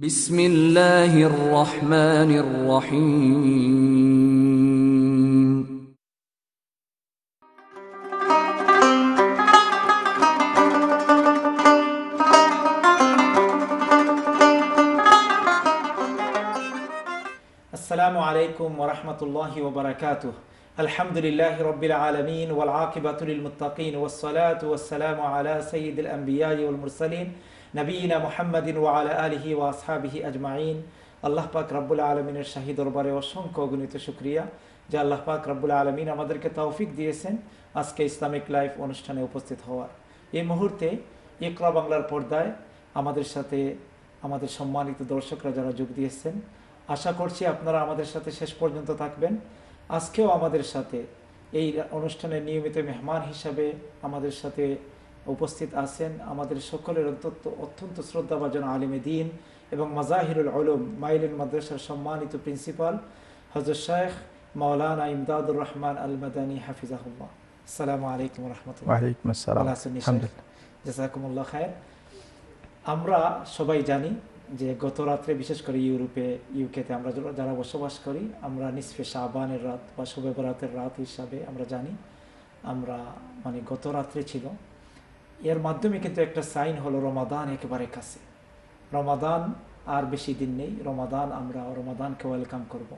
بسم الله الرحمن الرحيم السلام عليكم ورحمة الله وبركاته الحمد لله رب العالمين والعاقبة للمتقين والصلاة والسلام على سيد الأنبياء والمرسلين নবীনা মোহাম্মদিন ওয়াল আলহি ওয়াসহাবিহি আজমাইন আল্লাহ পাক রব্বুল আলমিনের শাহী দরবারে অসংখ্য অগণিত সুক্রিয়া যে আল্লাহ পাক রব্বুল আলমিন আমাদেরকে তৌফিক দিয়েছেন আজকে ইসলামিক লাইফ অনুষ্ঠানে উপস্থিত হওয়ার এই মুহূর্তে ইকরা বাংলার পর্দায় আমাদের সাথে আমাদের সম্মানিত দর্শকরা যারা যোগ দিয়েছেন আশা করছি আপনারা আমাদের সাথে শেষ পর্যন্ত থাকবেন আজকেও আমাদের সাথে এই অনুষ্ঠানের নিয়মিত মেহমান হিসাবে আমাদের সাথে উপস্থিত আছেন আমাদের সকলের অত্যন্ত অত্যন্ত শ্রদ্ধাভাজন আলিমে দিন এবং মাজাহিরুল আলম মাইলুল মাদ্রাসার সম্মানিত প্রিন্সিপাল হজর শেখ মৌলানা ইমদাদুর রহমান আল মাদানী হাফিজাহুল্লাহ সালামু আলাইকুম রহমতুল্লাহ খায় আমরা সবাই জানি যে গত রাত্রে বিশেষ করে ইউরোপে ইউকেতে আমরা যারা বসবাস করি আমরা নিসফে শাহবানের রাত বা শোভে বরাতের রাত হিসাবে আমরা জানি আমরা মানে গত রাত্রে ছিল এর মাধ্যমে কিন্তু একটা সাইন হলো রমাদান একেবারে কাছে রমাদান আর বেশি দিন নেই রমাদান আমরা রমাদানকে ওয়েলকাম করব।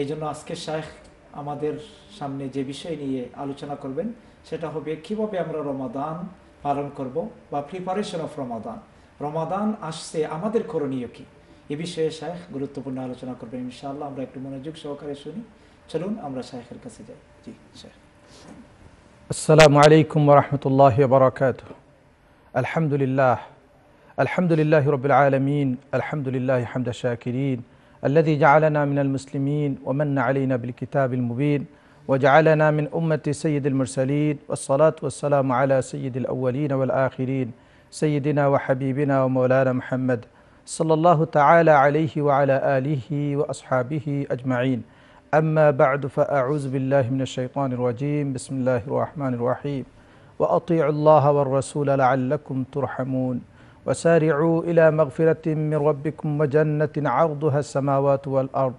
এই জন্য আজকে শাহ আমাদের সামনে যে বিষয় নিয়ে আলোচনা করবেন সেটা হবে কিভাবে আমরা রমাদান পালন করব বা প্রিপারেশন অফ রমাদান রমাদান আসছে আমাদের করণীয় কি এ বিষয়ে শাহ গুরুত্বপূর্ণ আলোচনা করবেন ইনশাআল্লাহ আমরা একটু মনোযোগ সহকারে শুনি চলুন আমরা শাহের কাছে যাই জি শাহ السلام عليكم ورحمة الله وبركاته الحمد لله الحمد لله رب العالمين الحمد لله حمد الشاكرين الذي جعلنا من المسلمين ومن علينا بالكتاب المبين وجعلنا من أمة سيد المرسلين والصلاة والسلام على سيد الأولين والآخرين سيدنا وحبيبنا ومولانا محمد صلى الله تعالى عليه وعلى آله وأصحابه أجمعين أما بعد فأعوذ بالله من الشيطان الرجيم بسم الله الرحمن الرحيم وأطيعوا الله والرسول لعلكم ترحمون وسارعوا إلى مغفرة من ربكم وجنة عرضها السماوات والأرض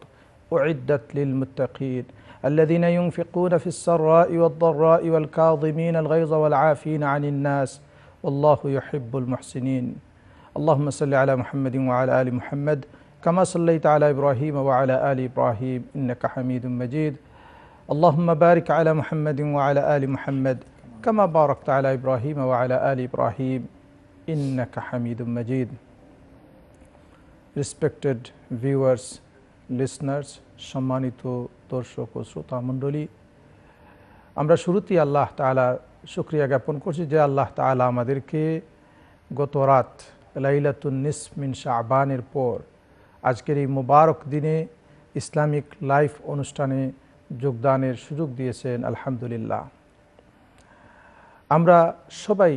أعدت للمتقين الذين ينفقون في السراء والضراء والكاظمين الغيظ والعافين عن الناس والله يحب المحسنين اللهم صل على محمد وعلى آل محمد كما صليت على إبراهيم وعلى آل إبراهيم إنك حميد مجيد اللهم بارك على محمد وعلى آل محمد كما باركت على إبراهيم وعلى آل إبراهيم إنك حميد مجيد Respected viewers, listeners, সম্মানিত দর্শক ও শ্রোতা মণ্ডলী আমরা শুরুতেই আল্লাহ তালা শুক্রিয়া জ্ঞাপন করছি যে আল্লাহ তালা আমাদেরকে গত রাত লাইলাতুন নিসমিন শাহবানের পর আজকের এই মুবারক দিনে ইসলামিক লাইফ অনুষ্ঠানে যোগদানের সুযোগ দিয়েছেন আলহামদুলিল্লাহ আমরা সবাই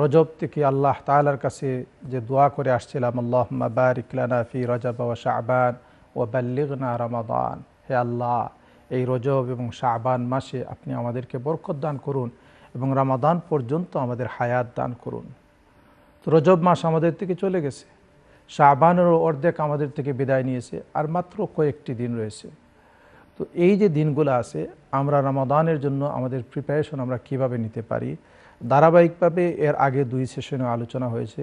রজব থেকে আল্লাহ তালার কাছে যে দোয়া করে আসছিলাম আল্লাহ বারিকলানা ফি রজব ও শাহবান ও বাল্লিগনা রমাদান হে আল্লাহ এই রজব এবং শাহবান মাসে আপনি আমাদেরকে বরকত দান করুন এবং রামাদান পর্যন্ত আমাদের হায়াত দান করুন তো রজব মাস আমাদের থেকে চলে গেছে শাহবানেরও অর্ধেক আমাদের থেকে বিদায় নিয়েছে আর মাত্র কয়েকটি দিন রয়েছে তো এই যে দিনগুলো আছে আমরা রামাদানের জন্য আমাদের প্রিপারেশন আমরা কিভাবে নিতে পারি ধারাবাহিকভাবে এর আগে দুই সেশনে আলোচনা হয়েছে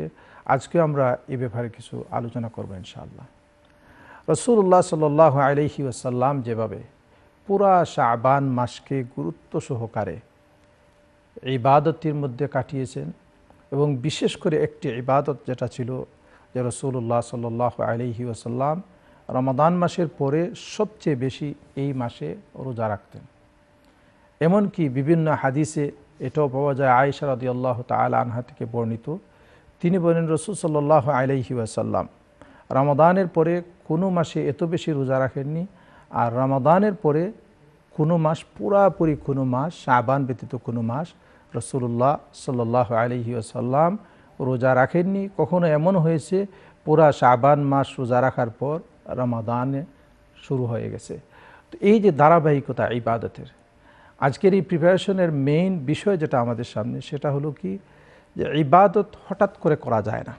আজকে আমরা এ ব্যাপারে কিছু আলোচনা করবো ইনশাআল্লাহ রসুল্লাহ সাল আলহি ওসাল্লাম যেভাবে পুরা শাহবান মাসকে গুরুত্ব সহকারে এই বাদতির মধ্যে কাটিয়েছেন এবং বিশেষ করে একটি ইবাদত যেটা ছিল যে রসুল্লাহ সাল আলহি ওসাল্লাম রমাদান মাসের পরে সবচেয়ে বেশি এই মাসে রোজা রাখতেন এমনকি বিভিন্ন হাদিসে এটাও পাওয়া যায় আয়েশা রদি আল্লাহ তাল আনহা থেকে বর্ণিত তিনি বলেন রসুল সাল্লাহ আলহি ওয়াসাল্লাম রমাদানের পরে কোনো মাসে এত বেশি রোজা রাখেননি আর রমাদানের পরে কোনো মাস পুরাপুরি কোনো মাস সাবান ব্যতীত কোনো মাস রসুল্লাহ সাল্লাহ আলহি আসাল্লাম রোজা রাখেননি কখনো এমন হয়েছে পুরা শাবান মাস রোজা রাখার পর রমাদানে শুরু হয়ে গেছে তো এই যে ধারাবাহিকতা ইবাদতের আজকের এই প্রিপারেশনের মেইন বিষয় যেটা আমাদের সামনে সেটা হলো কি যে ইবাদত হঠাৎ করে করা যায় না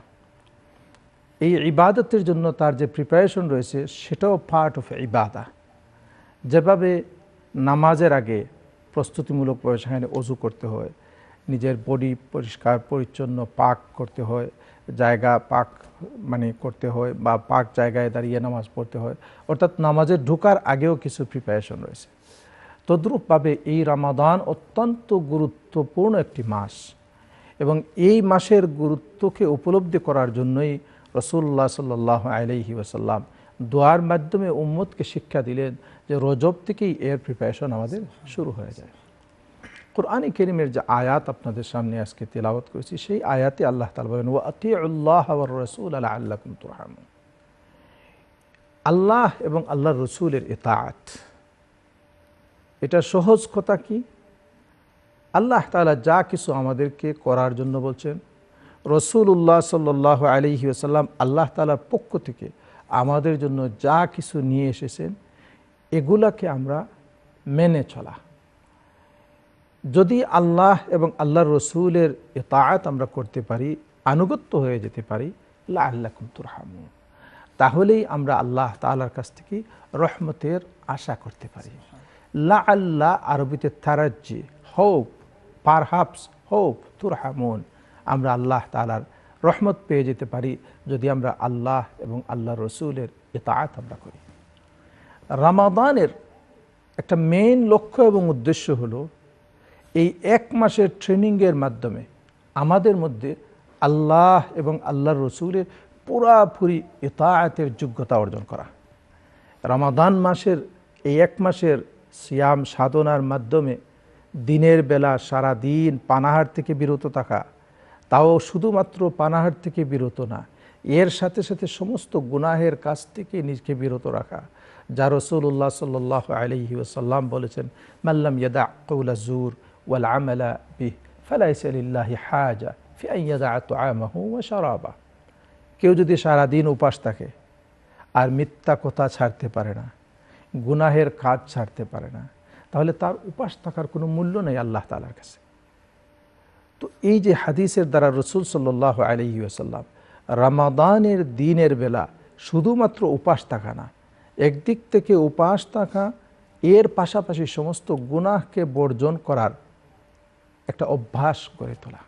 এই ইবাদতের জন্য তার যে প্রিপারেশন রয়েছে সেটাও পার্ট অফ ইবাদা যেভাবে নামাজের আগে প্রস্তুতিমূলক সেখানে অজু করতে হয় নিজের বডি পরিষ্কার পরিচ্ছন্ন পাক করতে হয় জায়গা পাক মানে করতে হয় বা পাক জায়গায় দাঁড়িয়ে নামাজ পড়তে হয় অর্থাৎ নামাজে ঢুকার আগেও কিছু প্রিপারেশন রয়েছে তদ্রূপভাবে এই রামাদান অত্যন্ত গুরুত্বপূর্ণ একটি মাস এবং এই মাসের গুরুত্বকে উপলব্ধি করার জন্যই রসুল্লাহ সাল্লাহ আলহি ওসাল্লাম দোয়ার মাধ্যমে উম্মতকে শিক্ষা দিলেন যে রজব থেকেই এর প্রিপারেশন আমাদের শুরু হয়ে যায় কোরআনে কেরিমের যে আয়াত আপনাদের সামনে আজকে তেলাওয়াত করেছি সেই আয়াতে আল্লাহ তালা বলেন ও আতি আল্লাহ রসুল আল্লাহ আল্লাহ আল্লাহ এবং আল্লাহ রসুলের এতাত এটা সহজ কথা কি আল্লাহ তালা যা কিছু আমাদেরকে করার জন্য বলছেন উল্লাহ সাল্লাহ আলিহি আসাল্লাম আল্লাহ তালার পক্ষ থেকে আমাদের জন্য যা কিছু নিয়ে এসেছেন এগুলাকে আমরা মেনে চলা যদি আল্লাহ এবং আল্লাহ রসুলের তায়াত আমরা করতে পারি আনুগত্য হয়ে যেতে পারি আল্লাহ কুমতুর তাহলেই আমরা আল্লাহ তালার কাছ থেকে রহমতের আশা করতে পারি লা আল্লাহ আরবিতে তারাজ্জি হোপ পারহাপস হোপ তুরহামুন আমরা আল্লাহ তালার রহমত পেয়ে যেতে পারি যদি আমরা আল্লাহ এবং আল্লাহ রসুলের ইতায়াত আমরা করি রামাদানের একটা মেইন লক্ষ্য এবং উদ্দেশ্য হলো এই এক মাসের ট্রেনিংয়ের মাধ্যমে আমাদের মধ্যে আল্লাহ এবং আল্লাহর রসুলের পুরাপুরি ইতায়াতের যোগ্যতা অর্জন করা রমাদান মাসের এই এক মাসের সিয়াম সাধনার মাধ্যমে দিনের বেলা সারা দিন পানাহার থেকে বিরত থাকা তাও শুধুমাত্র পানাহার থেকে বিরত না এর সাথে সাথে সমস্ত গুনাহের কাছ থেকে নিজকে বিরত রাখা যা রসুল্লাহ সাল্লাহ আলহি ওসাল্লাম বলেছেন মাল্লাম ইয়াদা কৌলা জুর والعمل به فليس لله حاجة في أن يدع طعامه وشرابه কেউ যদি সারাদিন উপাস থাকে আর মিথ্যা কথা ছাড়তে পারে না গুনাহের কাজ ছাড়তে পারে না তাহলে তার উপাস থাকার কোনো মূল্য নেই আল্লাহ তালার কাছে তো এই যে হাদিসের দ্বারা রসুল সাল্লাহ আলহি আসাল্লাম রামাদানের দিনের বেলা শুধুমাত্র উপাস থাকা না একদিক থেকে উপাস থাকা এর পাশাপাশি সমস্ত গুনাহকে বর্জন করার একটা অভ্যাস গড়ে তোলা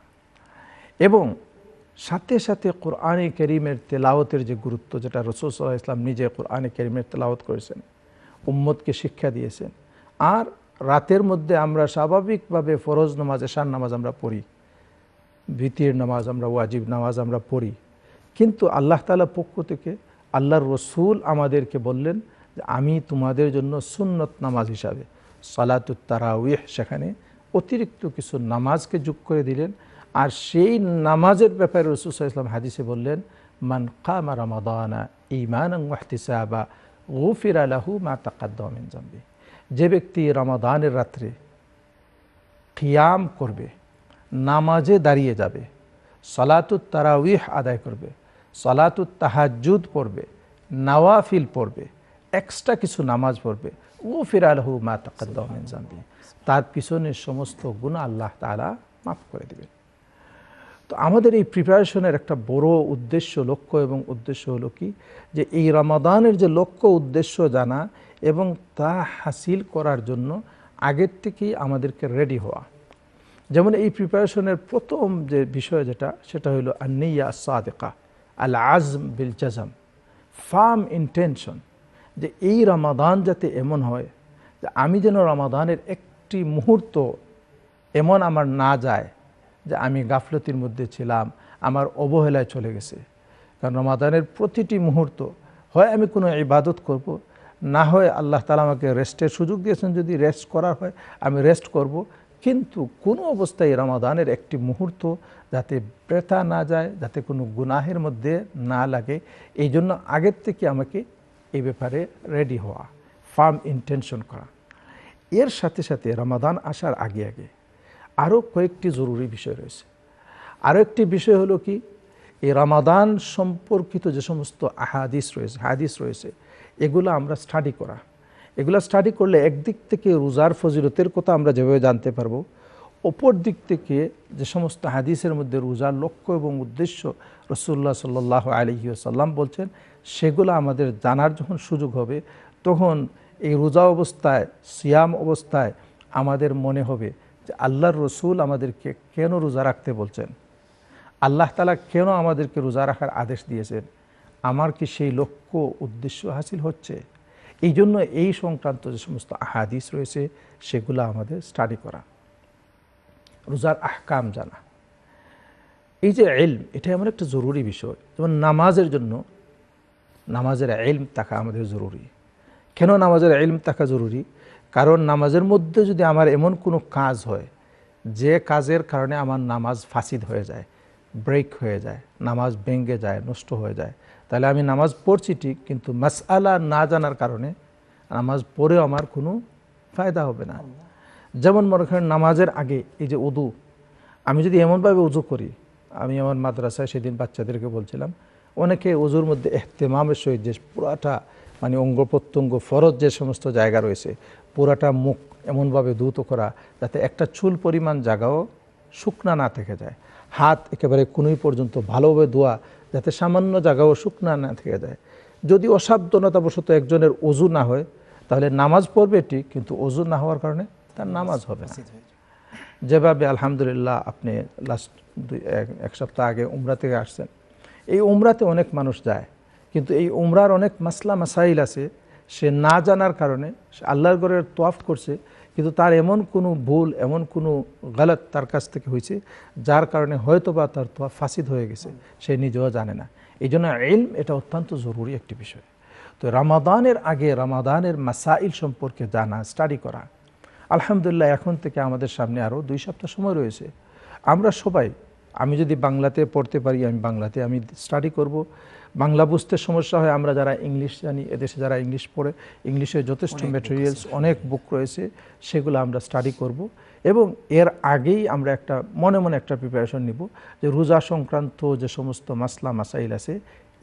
এবং সাথে সাথে কোরআনে করিমের তেলাওতের যে গুরুত্ব যেটা রসুল সাল্লাহ ইসলাম নিজে কোরআনে করিমের তেলাওত করেছেন উম্মতকে শিক্ষা দিয়েছেন আর রাতের মধ্যে আমরা স্বাভাবিকভাবে ফরজ নামাজ এশার নামাজ আমরা পড়ি ভীতির নামাজ আমরা ওয়াজিব নামাজ আমরা পড়ি কিন্তু আল্লাহ তালা পক্ষ থেকে আল্লাহর রসুল আমাদেরকে বললেন যে আমি তোমাদের জন্য সুন্নত নামাজ হিসাবে সালাতুত তারাউ সেখানে অতিরিক্ত কিছু নামাজকে যোগ করে দিলেন আর সেই নামাজের ব্যাপারে রসুল্লাহ ইসলাম হাদিসে বললেন মান কামা রমাদানা ইমান ওয়াহতিসাবা গুফির আলাহু মা তাকাদ্দামিন জাম্বি যে ব্যক্তি রমাদানের রাত্রে কিয়াম করবে নামাজে দাঁড়িয়ে যাবে সলাতুত তারাউিহ আদায় করবে সলাতুত তাহাজুদ পড়বে নাওয়াফিল পড়বে এক্সট্রা কিছু নামাজ পড়বে ও ফিরালহু মা তাকাদ্দামিন জাম্বি তার পিছনের সমস্ত গুণ আল্লাহ তালা মাফ করে দেবেন তো আমাদের এই প্রিপারেশনের একটা বড় উদ্দেশ্য লক্ষ্য এবং উদ্দেশ্য হলো কি যে এই রমাদানের যে লক্ষ্য উদ্দেশ্য জানা এবং তা হাসিল করার জন্য আগের থেকেই আমাদেরকে রেডি হওয়া যেমন এই প্রিপারেশনের প্রথম যে বিষয় যেটা সেটা হলো আন্নিয়া সাদেকা আল আজম বিল জাজম ফার্ম ইনটেনশন যে এই রমাদান যাতে এমন হয় যে আমি যেন রমাদানের এক একটি মুহূর্ত এমন আমার না যায় যে আমি গাফলতির মধ্যে ছিলাম আমার অবহেলায় চলে গেছে কারণ রমাদানের প্রতিটি মুহূর্ত হয় আমি কোনো ইবাদত করব না হয় আল্লাহ তালা আমাকে রেস্টের সুযোগ দিয়েছেন যদি রেস্ট করার হয় আমি রেস্ট করব কিন্তু কোনো অবস্থায় রমাদানের একটি মুহূর্ত যাতে ব্যথা না যায় যাতে কোনো গুনাহের মধ্যে না লাগে এই জন্য আগের থেকে আমাকে এ ব্যাপারে রেডি হওয়া ফার্ম ইন্টেনশন করা এর সাথে সাথে রমাদান আসার আগে আগে আরও কয়েকটি জরুরি বিষয় রয়েছে আরও একটি বিষয় হলো কি এই রমাদান সম্পর্কিত যে সমস্ত আহাদিস রয়েছে হাদিস রয়েছে এগুলো আমরা স্টাডি করা এগুলো স্টাডি করলে একদিক থেকে রোজার ফজিলতের কথা আমরা যেভাবে জানতে পারবো অপর দিক থেকে যে সমস্ত হাদিসের মধ্যে রোজার লক্ষ্য এবং উদ্দেশ্য রসুল্লাহ সাল্লাহ আলহিউসাল্লাম বলছেন সেগুলো আমাদের জানার যখন সুযোগ হবে তখন এই রোজা অবস্থায় সিয়াম অবস্থায় আমাদের মনে হবে যে আল্লাহর রসুল আমাদেরকে কেন রোজা রাখতে বলছেন আল্লাহ তালা কেন আমাদেরকে রোজা রাখার আদেশ দিয়েছেন আমার কি সেই লক্ষ্য উদ্দেশ্য হাসিল হচ্ছে এই জন্য এই সংক্রান্ত যে সমস্ত হাদিস রয়েছে সেগুলো আমাদের স্টাডি করা রোজার আহকাম জানা এই যে এলম এটা আমার একটা জরুরি বিষয় যেমন নামাজের জন্য নামাজের এলম থাকা আমাদের জরুরি কেন নামাজের এলম থাকা জরুরি কারণ নামাজের মধ্যে যদি আমার এমন কোনো কাজ হয় যে কাজের কারণে আমার নামাজ ফাসিদ হয়ে যায় ব্রেক হয়ে যায় নামাজ ভেঙ্গে যায় নষ্ট হয়ে যায় তাহলে আমি নামাজ পড়ছি ঠিক কিন্তু মাসালা না জানার কারণে নামাজ পড়েও আমার কোনো ফায়দা হবে না যেমন মনে করেন নামাজের আগে এই যে উদু আমি যদি এমনভাবে উজু করি আমি আমার মাদ্রাসায় সেদিন বাচ্চাদেরকে বলছিলাম অনেকে উজুর মধ্যে এহতেমামের সহিত যে পুরাটা মানে অঙ্গ প্রত্যঙ্গ ফরজ যে সমস্ত জায়গা রয়েছে পুরাটা মুখ এমনভাবে দ্রুত করা যাতে একটা চুল পরিমাণ জায়গাও শুকনা না থেকে যায় হাত একেবারে কোনোই পর্যন্ত ভালোভাবে ধোয়া যাতে সামান্য জায়গাও শুকনা না থেকে যায় যদি অসাবধানতাবশত একজনের অজু না হয় তাহলে নামাজ পড়বে এটি কিন্তু অজু না হওয়ার কারণে তার নামাজ হবে না যেভাবে আলহামদুলিল্লাহ আপনি লাস্ট দুই এক সপ্তাহ আগে উমরা থেকে আসছেন এই উমরাতে অনেক মানুষ যায় কিন্তু এই উমরার অনেক মাসলা মাসাইল আছে সে না জানার কারণে সে আল্লাহর গড়ের তোয়াফ করছে কিন্তু তার এমন কোনো ভুল এমন কোনো গালত তার কাছ থেকে হয়েছে যার কারণে হয়তো বা তার তোয়াফ ফাঁসিদ হয়ে গেছে সে নিজেও জানে না এই জন্য এলম এটা অত্যন্ত জরুরি একটি বিষয় তো রামাদানের আগে রামাদানের মাসাইল সম্পর্কে জানা স্টাডি করা আলহামদুলিল্লাহ এখন থেকে আমাদের সামনে আরও দুই সপ্তাহ সময় রয়েছে আমরা সবাই আমি যদি বাংলাতে পড়তে পারি আমি বাংলাতে আমি স্টাডি করব বাংলা বুঝতে সমস্যা হয় আমরা যারা ইংলিশ জানি এদেশে যারা ইংলিশ পড়ে ইংলিশের যথেষ্ট মেটেরিয়ালস অনেক বুক রয়েছে সেগুলো আমরা স্টাডি করব এবং এর আগেই আমরা একটা মনে মনে একটা প্রিপারেশন নিব যে রোজা সংক্রান্ত যে সমস্ত মাসলা মাসাইল আছে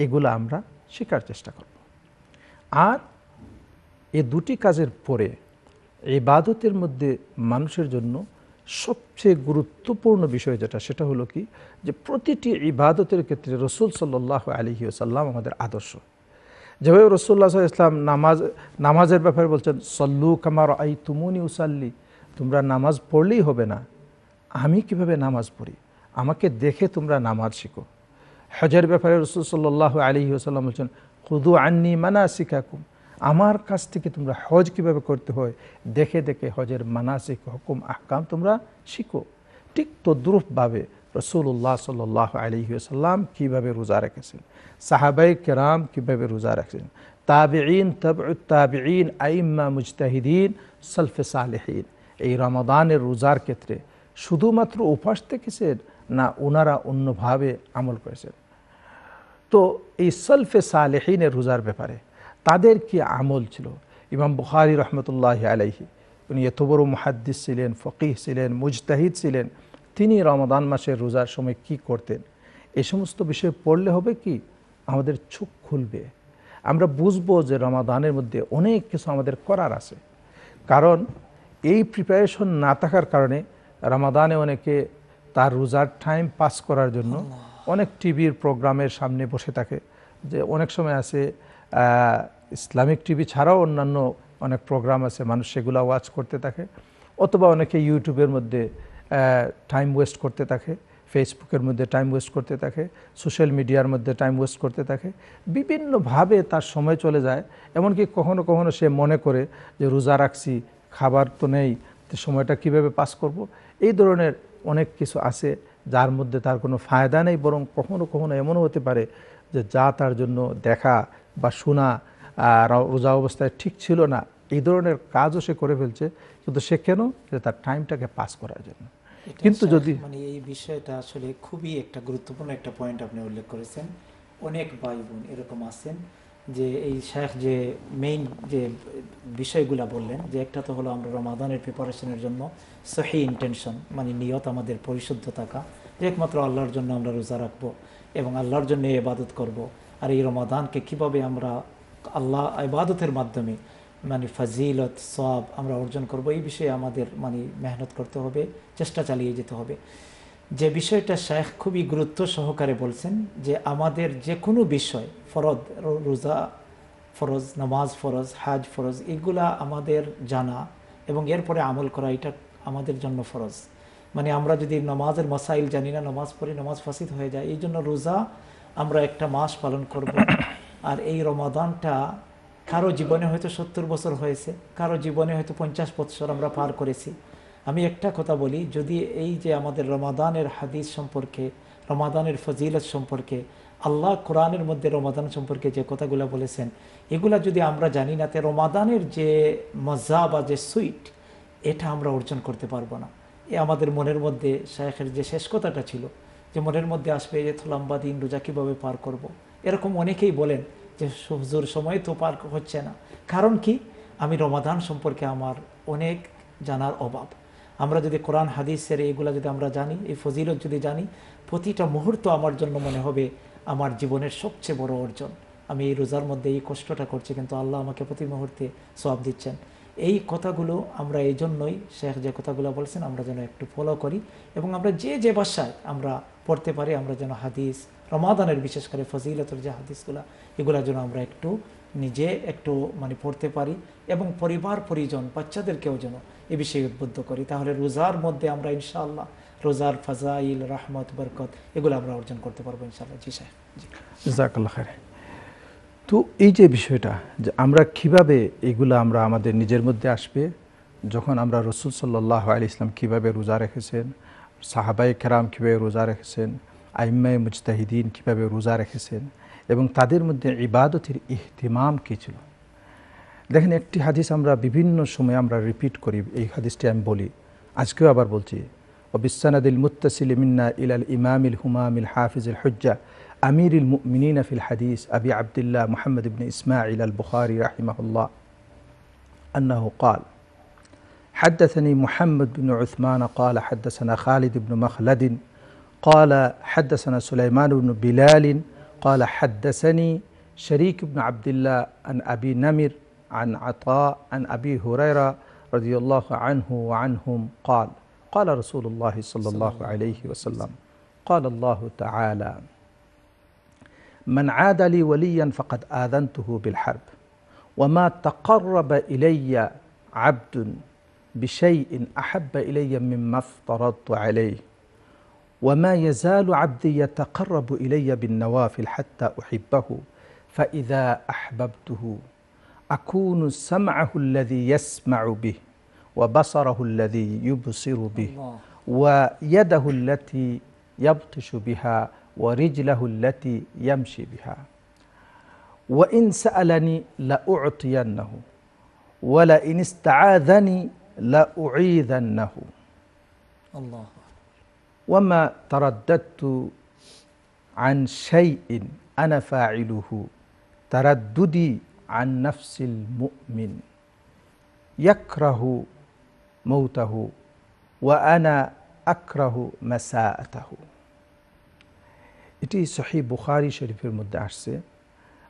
এগুলো আমরা শেখার চেষ্টা করব আর এ দুটি কাজের পরে এই বাদতের মধ্যে মানুষের জন্য সবচেয়ে গুরুত্বপূর্ণ বিষয় যেটা সেটা হলো কি যে প্রতিটি ইবাদতের ক্ষেত্রে রসুল সাল্লাহ আলহি সাল্লাম আমাদের আদর্শ যেভাবে রসুল্লাহ ইসলাম নামাজ নামাজের ব্যাপারে বলছেন সল্লু কামার আই তুমুনি উসাল্লি তোমরা নামাজ পড়লেই হবে না আমি কিভাবে নামাজ পড়ি আমাকে দেখে তোমরা নামাজ শিখো হজের ব্যাপারে রসুল সাল্লাহ আলহি আসাল্লাম বলছেন খুদু আন্নি মানা শিখাকুম আমার কাছ থেকে তোমরা হজ কিভাবে করতে হয় দেখে দেখে হজের মানাসিক হুকুম আহকাম তোমরা শিখো ঠিক তদ্রুপভাবে রসুল্লাহ সাল্লাহ আলহিসাল্লাম কীভাবে রোজা রেখেছেন সাহাবাই কেরাম কীভাবে রোজা রেখেছেন তাবেইন তাবেঈন আইম্মা মুজতাহিদিন সলফে সালেহীন এই রমাদানের রোজার ক্ষেত্রে শুধুমাত্র উপাস থেকেছেন না ওনারা অন্যভাবে আমল করেছেন তো এই সলফে সালেহীনের রোজার ব্যাপারে তাদের কি আমল ছিল ইমাম বুখারি রহমতুল্লাহ আলাইহি উনি এত বড় মুহাদ্দিস ছিলেন ফকিহ ছিলেন মুজতাহিদ ছিলেন তিনি রমাদান মাসের রোজার সময় কি করতেন এই সমস্ত বিষয়ে পড়লে হবে কি আমাদের চোখ খুলবে আমরা বুঝবো যে রমাদানের মধ্যে অনেক কিছু আমাদের করার আছে কারণ এই প্রিপারেশন না থাকার কারণে রমাদানে অনেকে তার রোজার টাইম পাস করার জন্য অনেক টিভির প্রোগ্রামের সামনে বসে থাকে যে অনেক সময় আছে ইসলামিক টিভি ছাড়াও অন্যান্য অনেক প্রোগ্রাম আছে মানুষ সেগুলো ওয়াচ করতে থাকে অথবা অনেকে ইউটিউবের মধ্যে টাইম ওয়েস্ট করতে থাকে ফেসবুকের মধ্যে টাইম ওয়েস্ট করতে থাকে সোশ্যাল মিডিয়ার মধ্যে টাইম ওয়েস্ট করতে থাকে বিভিন্নভাবে তার সময় চলে যায় এমনকি কখনো কখনো সে মনে করে যে রোজা রাখছি খাবার তো নেই সময়টা কিভাবে পাস করব। এই ধরনের অনেক কিছু আছে যার মধ্যে তার কোনো ফায়দা নেই বরং কখনো কখনো এমনও হতে পারে যে যা তার জন্য দেখা বা শোনা রোজা অবস্থায় ঠিক ছিল না এই ধরনের কাজও সে করে ফেলছে কিন্তু সে কেন তার টাইমটাকে পাস করার জন্য কিন্তু যদি মানে এই বিষয়টা আসলে খুবই একটা গুরুত্বপূর্ণ একটা পয়েন্ট আপনি উল্লেখ করেছেন অনেক ভাই বোন এরকম আছেন যে এই শেখ যে মেইন যে বিষয়গুলো বললেন যে একটা তো হলো আমরা রমাদানের প্রিপারেশনের জন্য সহি ইন্টেনশন মানে নিয়ত আমাদের পরিশুদ্ধ থাকা যে একমাত্র আল্লাহর জন্য আমরা রোজা রাখবো এবং আল্লাহর জন্য এবাদত করব। আর এই রমাদানকে কীভাবে আমরা আল্লাহ ইবাদতের মাধ্যমে মানে ফাজিলত সব আমরা অর্জন করব এই বিষয়ে আমাদের মানে মেহনত করতে হবে চেষ্টা চালিয়ে যেতে হবে যে বিষয়টা শেখ খুবই গুরুত্ব সহকারে বলছেন যে আমাদের যে কোনো বিষয় ফরজ রোজা ফরজ নামাজ ফরজ হাজ ফরজ এগুলা আমাদের জানা এবং এরপরে আমল করা এটা আমাদের জন্য ফরজ মানে আমরা যদি নামাজের মাসাইল জানি না নামাজ পড়ি নামাজ ফাসিদ হয়ে যায় এই জন্য রোজা আমরা একটা মাস পালন করব আর এই রমাদানটা কারো জীবনে হয়তো সত্তর বছর হয়েছে কারো জীবনে হয়তো পঞ্চাশ বছর আমরা পার করেছি আমি একটা কথা বলি যদি এই যে আমাদের রমাদানের হাদিস সম্পর্কে রমাদানের ফজিলত সম্পর্কে আল্লাহ কোরআনের মধ্যে রমাদান সম্পর্কে যে কথাগুলো বলেছেন এগুলা যদি আমরা জানি না তে রমাদানের যে মজা বা যে সুইট এটা আমরা অর্জন করতে পারবো না এ আমাদের মনের মধ্যে শেখের যে শেষ কথাটা ছিল যে মনের মধ্যে আসবে যে লম্বা দিন রোজা কীভাবে পার করব। এরকম অনেকেই বলেন যে হুজুর সময় তো পার হচ্ছে না কারণ কি আমি রমাদান সম্পর্কে আমার অনেক জানার অভাব আমরা যদি কোরআন হাদিসের এইগুলো যদি আমরা জানি এই ফজিলত যদি জানি প্রতিটা মুহূর্ত আমার জন্য মনে হবে আমার জীবনের সবচেয়ে বড় অর্জন আমি এই রোজার মধ্যে এই কষ্টটা করছি কিন্তু আল্লাহ আমাকে প্রতি মুহূর্তে সব দিচ্ছেন এই কথাগুলো আমরা এই জন্যই শেখ যে কথাগুলো বলছেন আমরা যেন একটু ফলো করি এবং আমরা যে যে ভাষায় আমরা পড়তে পারি আমরা যেন হাদিস রমাদানের বিশেষ করে ফজিলতর যে হাদিসগুলো এগুলো যেন আমরা একটু নিজে একটু মানে পড়তে পারি এবং পরিবার পরিজন বাচ্চাদেরকেও যেন এ বিষয়ে উদ্বুদ্ধ করি তাহলে রোজার মধ্যে আমরা ইনশাআল্লাহ রোজার ফাজাইল রাহমত বরকত এগুলো আমরা অর্জন করতে পারবো ইনশাআল্লাহ জি সাহেব জাকাল্লা খারে তো এই যে বিষয়টা যে আমরা কিভাবে এগুলো আমরা আমাদের নিজের মধ্যে আসবে যখন আমরা রসুল সাল্লাহ আলি ইসলাম কীভাবে রোজা রেখেছেন সাহাবাই কেরাম কীভাবে রোজা রেখেছেন আইম্মাই মুজতাহিদিন কীভাবে রোজা রেখেছেন এবং তাদের মধ্যে ইবাদতের ইহতিমাম কী ছিল দেখেন একটি হাদিস আমরা বিভিন্ন সময় আমরা রিপিট করি এই হাদিসটি আমি বলি আজকেও আবার বলছি ওবিসানাদিল মুত্তাসিল মিন্না ইলাল ইমামিল হুমামিল হাফিজুল হজ্জা আমিরুল মিনীন ফিল হাদিস আবি আবদুল্লাহ মোহাম্মদ ইবনে ইসমাইল আল বুখারি রাহিমাহুল্লাহ আন্নাহু قال حدثني محمد بن عثمان قال حدثنا خالد بن مخلد قال حدثنا سليمان بن بلال قال حدثني شريك بن عبد الله عن أبي نمر عن عطاء عن أبي هريرة رضي الله عنه وعنهم قال قال رسول الله صلى الله عليه وسلم قال الله تعالى من عاد لي وليا فقد آذنته بالحرب وما تقرب إلي عبد بشيء احب الي مما افترضت عليه وما يزال عبدي يتقرب الي بالنوافل حتى احبه فاذا احببته اكون سمعه الذي يسمع به وبصره الذي يبصر به ويده التي يبطش بها ورجله التي يمشي بها وإن سألني لأعطينه ولئن استعاذني لأعيذنه الله وما ترددت عن شيء أنا فاعله ترددي عن نفس المؤمن يكره موته وأنا أكره مساءته এটি সহি বুখারি শরীফের মধ্যে আসছে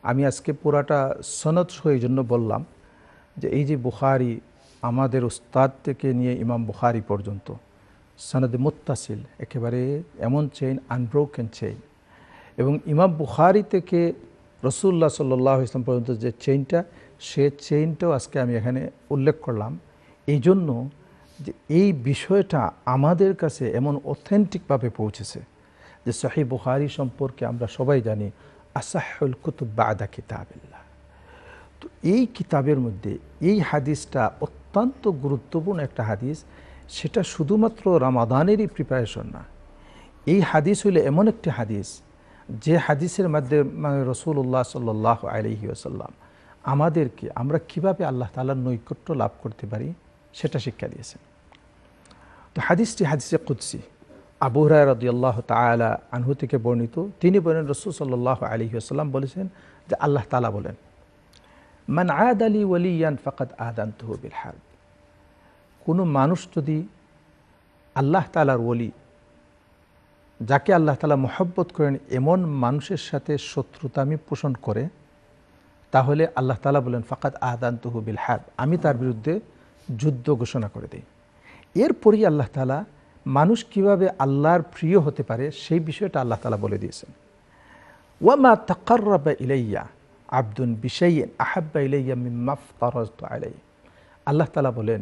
আমি আজকে পুরাটা সনদ সহ এই জন্য বললাম যে এই যে বুখারি আমাদের উস্তাদ থেকে নিয়ে ইমাম বুখারি পর্যন্ত সনদ মুতাসিল একেবারে এমন চেইন আনব্রোকেন চেইন এবং ইমাম বুখারি থেকে রসুল্লাহ সাল্লাহ ইসলাম পর্যন্ত যে চেইনটা সে চেইনটাও আজকে আমি এখানে উল্লেখ করলাম এই জন্য যে এই বিষয়টা আমাদের কাছে এমন অথেন্টিকভাবে পৌঁছেছে যে শাহি বুহারি সম্পর্কে আমরা সবাই জানি আসাহুল কুতুব বাদা কিতাবিল্লা তো এই কিতাবের মধ্যে এই হাদিসটা অত্যন্ত গুরুত্বপূর্ণ একটা হাদিস সেটা শুধুমাত্র রামাদানেরই প্রিপারেশন না এই হাদিস হইলে এমন একটি হাদিস যে হাদিসের মাধ্যমে মানে রসুল্লাহ সাল্লাহ আলহি আসাল্লাম আমাদেরকে আমরা কিভাবে আল্লাহ তালার নৈকট্য লাভ করতে পারি সেটা শিক্ষা দিয়েছেন তো হাদিসটি হাদিসে কুদ্সি আবু হরাই আল্লাহ তালা আনহু থেকে বর্ণিত তিনি বলেন রসুল সাল্লাহ আলহি আসাল্লাম বলেছেন যে আল্লাহ তালা বলেন মান আদ ওলি ওয়ালিয়ান ফাকাত আদান তহবিল হাল কোনো মানুষ যদি আল্লাহ তালার ওলি যাকে আল্লাহ তালা মহব্বত করেন এমন মানুষের সাথে শত্রুতামি পোষণ করে তাহলে আল্লাহ তালা বলেন ফাকাত আদান তহবিল হাল আমি তার বিরুদ্ধে যুদ্ধ ঘোষণা করে দিই এরপরই আল্লাহ তালা মানুষ কিভাবে আল্লাহর প্রিয় হতে পারে সেই বিষয়টা আল্লাহ তালা বলে দিয়েছেন ওয়া মা তাকার ইলাইয়া আব্দুন বিশাইন আহাব্বা ইলাইয়া মিম্মাফ তারজত আলাই আল্লাহ তালা বলেন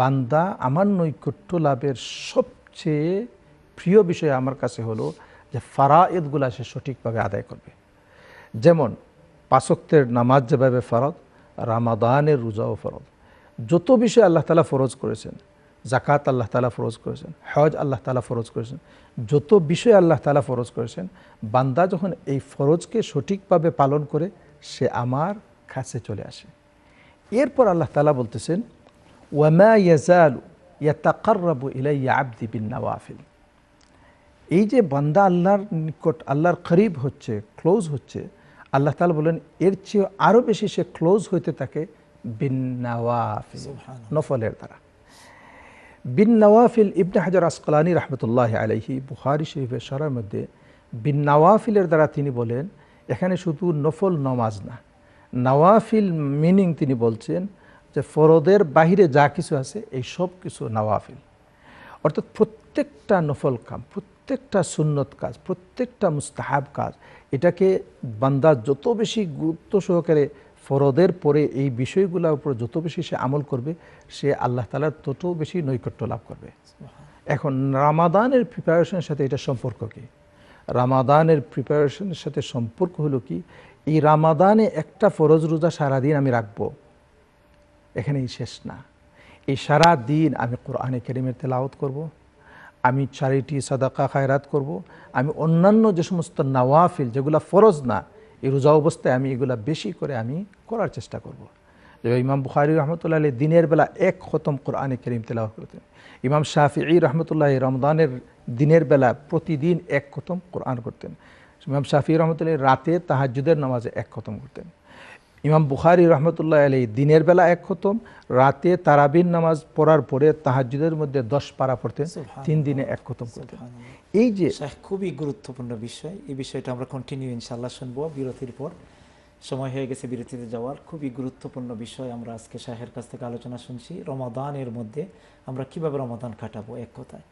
বান্দা আমার নৈকট্য লাভের সবচেয়ে প্রিয় বিষয় আমার কাছে হলো যে ফারা ঈদগুলা সে সঠিকভাবে আদায় করবে যেমন পাশক্তের নামাজ যেভাবে ফরত রামাদানের রোজাও ফরত যত বিষয় আল্লাহ তালা ফরজ করেছেন জাকাত আল্লাহ তালা ফরজ করেছেন হজ আল্লাহ তালা ফরজ করেছেন যত বিষয় আল্লাহ তালা ফরজ করেছেন বান্দা যখন এই ফরজকে সঠিকভাবে পালন করে সে আমার কাছে চলে আসে এরপর আল্লাহ তালা বলতেছেন ওয়ামা ইয়াজালু এই যে বান্দা আল্লাহর নিকট আল্লাহর করিব হচ্ছে ক্লোজ হচ্ছে আল্লাহ তালা বলেন এর চেয়ে আরও বেশি সে ক্লোজ হইতে থাকে বিন নফলের দ্বারা বিন নওয়াফিল ইবনে হাজার আসকলানি রহমতুল্লাহ আলহি বুহারি শরীফের সরার মধ্যে বিন নওয়াফিলের দ্বারা তিনি বলেন এখানে শুধু নফল নমাজ না নওয়াফিল মিনিং তিনি বলছেন যে ফরদের বাহিরে যা কিছু আছে এই সব কিছু নওয়াফিল অর্থাৎ প্রত্যেকটা নফল কাম প্রত্যেকটা সুন্নত কাজ প্রত্যেকটা মুস্তাহাব কাজ এটাকে বান্দা যত বেশি গুরুত্ব সহকারে ফরদের পরে এই বিষয়গুলোর উপর যত বেশি সে আমল করবে সে আল্লাহ তালার তত বেশি নৈকট্য লাভ করবে এখন রামাদানের প্রিপারেশনের সাথে এটা সম্পর্ক কী রামাদানের প্রিপারেশনের সাথে সম্পর্ক হলো কি এই রামাদানে একটা ফরজ রোজা সারাদিন আমি রাখবো এখানেই শেষ না এই সারা দিন আমি কোরআনে কেরিমের আওত করবো আমি চারিটি সাদাকা খায়রাত করব। আমি অন্যান্য যে সমস্ত নাওয়াফিল যেগুলো ফরজ না এই রোজা অবস্থায় আমি এগুলা বেশি করে আমি করার চেষ্টা করবো যে ইমাম বুখারি রহমতুল্লাহ আলী দিনের বেলা এক খতম কোরআনে করিম তেলাওয়া করতেন ইমাম শাহি রহমতুল্লাহ রমদানের দিনের বেলা প্রতিদিন এক খতম কোরআন করতেন ইমাম শাফি রহমতুল্লাহ রাতে তাহাজুদের নামাজে এক খতম করতেন ইমাম বুখারি রহমতুল্লাহ আলী দিনের বেলা এক খতম রাতে তারাবিন নামাজ পড়ার পরে তাহাজুদের মধ্যে দশ পারা পড়তেন তিন দিনে এক খতম করতেন এই যে খুবই গুরুত্বপূর্ণ বিষয় এই বিষয়টা আমরা কন্টিনিউ ইনশাল্লাহ শুনবো বিরতির পর সময় হয়ে গেছে বিরতিতে যাওয়ার খুবই গুরুত্বপূর্ণ বিষয় আমরা আজকে শাহের কাছ থেকে আলোচনা শুনছি রমাদানের মধ্যে আমরা কিভাবে রমাদান কাটাবো এক কথায়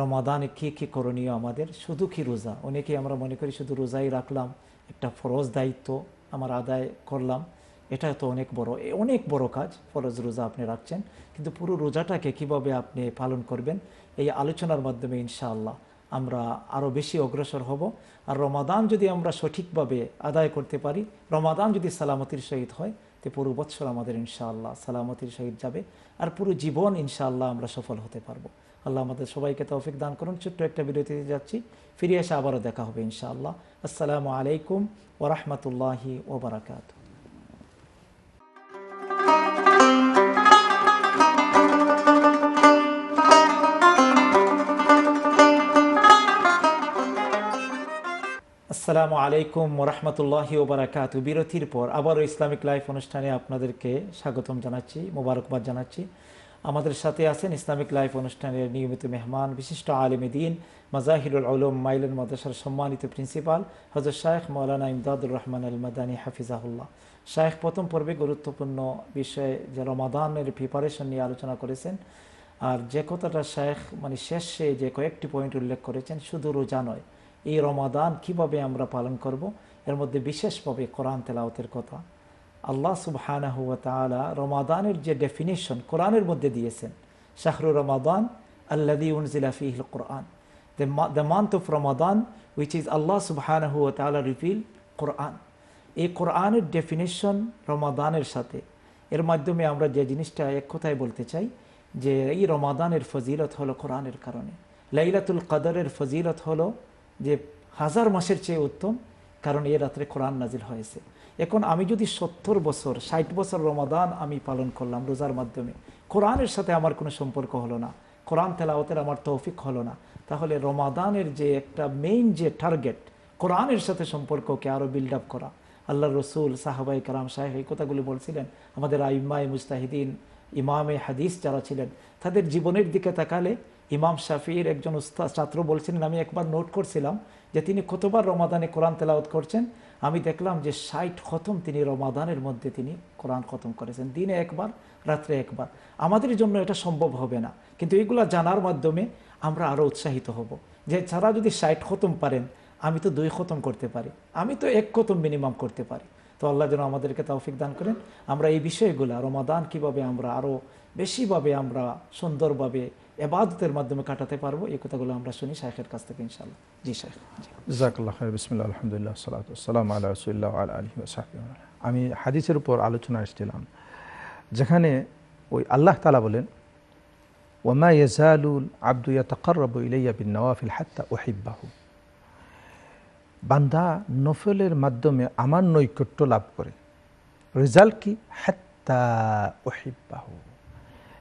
রমাদানে কী কী করণীয় আমাদের শুধু কি রোজা অনেকেই আমরা মনে করি শুধু রোজাই রাখলাম একটা ফরজ দায়িত্ব আমার আদায় করলাম এটা তো অনেক বড় অনেক বড় কাজ ফরজ রোজা আপনি রাখছেন কিন্তু পুরো রোজাটাকে কিভাবে আপনি পালন করবেন এই আলোচনার মাধ্যমে ইনশাআল্লাহ আমরা আরও বেশি অগ্রসর হব আর রমাদান যদি আমরা সঠিকভাবে আদায় করতে পারি রমাদান যদি সালামতির সহিত হয় তো পুরো বৎসর আমাদের ইনশাআল্লাহ সালামতির সহিত যাবে আর পুরো জীবন ইনশাআল্লাহ আমরা সফল হতে পারবো আল্লাহ আমাদের সবাইকে তৌফিক দান করুন ছোট্ট একটা বিরতিতে যাচ্ছি ফিরে এসে আবারও দেখা হবে ইনশাআল্লাহ আসসালামু আলাইকুম ওরহমতুল্লাহি ওবরাকাত আসসালামু আলাইকুম রহমতুল্লাহি ওবরাকাত বিরতির পর আবারও ইসলামিক লাইফ অনুষ্ঠানে আপনাদেরকে স্বাগতম জানাচ্ছি মোবারকবাদ জানাচ্ছি আমাদের সাথে আছেন ইসলামিক লাইফ অনুষ্ঠানের নিয়মিত মেহমান বিশিষ্ট আলম দিন মজাহিরুল আলম মাইলেন মাদ্রাসার সম্মানিত প্রিন্সিপাল হজর শাহেখ মৌলানা ইমদাদুর রহমান আল মাদানি হাফিজাহুল্লাহ শায়েখ প্রথম পর্বে গুরুত্বপূর্ণ বিষয়ে যে রমাদানের প্রিপারেশন নিয়ে আলোচনা করেছেন আর যে কথাটা শায়েখ মানে শেষে যে কয়েকটি পয়েন্ট উল্লেখ করেছেন শুধু রোজা নয় এই রমাদান কিভাবে আমরা পালন করব এর মধ্যে বিশেষভাবে কোরআন তেলাওতের কথা আল্লাহ সুবহানা রমাদানের যে ডেফিনেশন কোরআনের মধ্যে দিয়েছেন শাহরু রমাদান আল্লাদি উনজিলাফিহিল কোরআন the month of Ramadan which is আল্লাহ সুবহানা হুয়া তালা রিফিল কোরআন এই কোরআনের ডেফিনেশন রমাদানের সাথে এর মাধ্যমে আমরা যে জিনিসটা এক কথায় বলতে চাই যে এই রমাদানের ফজিলত হলো কোরআনের কারণে লাইলাতুল কাদরের ফজিলত হলো যে হাজার মাসের চেয়ে উত্তম কারণ এ রাত্রে কোরআন নাজিল হয়েছে এখন আমি যদি সত্তর বছর ষাট বছর রমাদান আমি পালন করলাম রোজার মাধ্যমে কোরআনের সাথে আমার কোনো সম্পর্ক হলো না কোরআন তেলাওতের আমার তৌফিক হলো না তাহলে রমাদানের যে একটা মেইন যে টার্গেট কোরআনের সাথে সম্পর্ককে আরও বিল্ড আপ করা আল্লাহ রসুল সাহাবাই কালাম সাহেব এই কথাগুলি বলছিলেন আমাদের আইম্মাই মুস্তাহিদিন ইমামে হাদিস যারা ছিলেন তাদের জীবনের দিকে তাকালে ইমাম শাফির একজন উস্তা ছাত্র বলছিলেন আমি একবার নোট করছিলাম যে তিনি কতবার রমাদানে কোরআন তেলাওত করছেন আমি দেখলাম যে ষাট খতম তিনি রমাদানের মধ্যে তিনি কোরআন খতম করেছেন দিনে একবার রাত্রে একবার আমাদের জন্য এটা সম্ভব হবে না কিন্তু এগুলো জানার মাধ্যমে আমরা আরও উৎসাহিত হব যে ছাড়া যদি ষাট খতম পারেন আমি তো দুই খতম করতে পারি আমি তো এক খতম মিনিমাম করতে পারি তো আল্লাহ যেন আমাদেরকে তৌফিক দান করেন আমরা এই বিষয়গুলো রমাদান কিভাবে আমরা আরও বেশিভাবে আমরা সুন্দরভাবে এবাদতের মাধ্যমে কাটাতে পারবো এই কথাগুলো আমরা শুনি শাহের কাছ থেকে ইনশাল্লাহ জি শাহ আল্লাহ রসুল্লাহ আমি হাদিসের উপর আলোচনা এসেছিলাম যেখানে ওই আল্লাহ তালা বলেন ওমা ইয়াজালুল আব্দু ইয়াতাকারব ইলাইয়া বিন নওয়াফিল হাত্তা ওহিব্বাহু বান্দা নফলের মাধ্যমে আমার নৈকট্য লাভ করে রেজাল্ট কি হাত্তা ওহিব্বাহু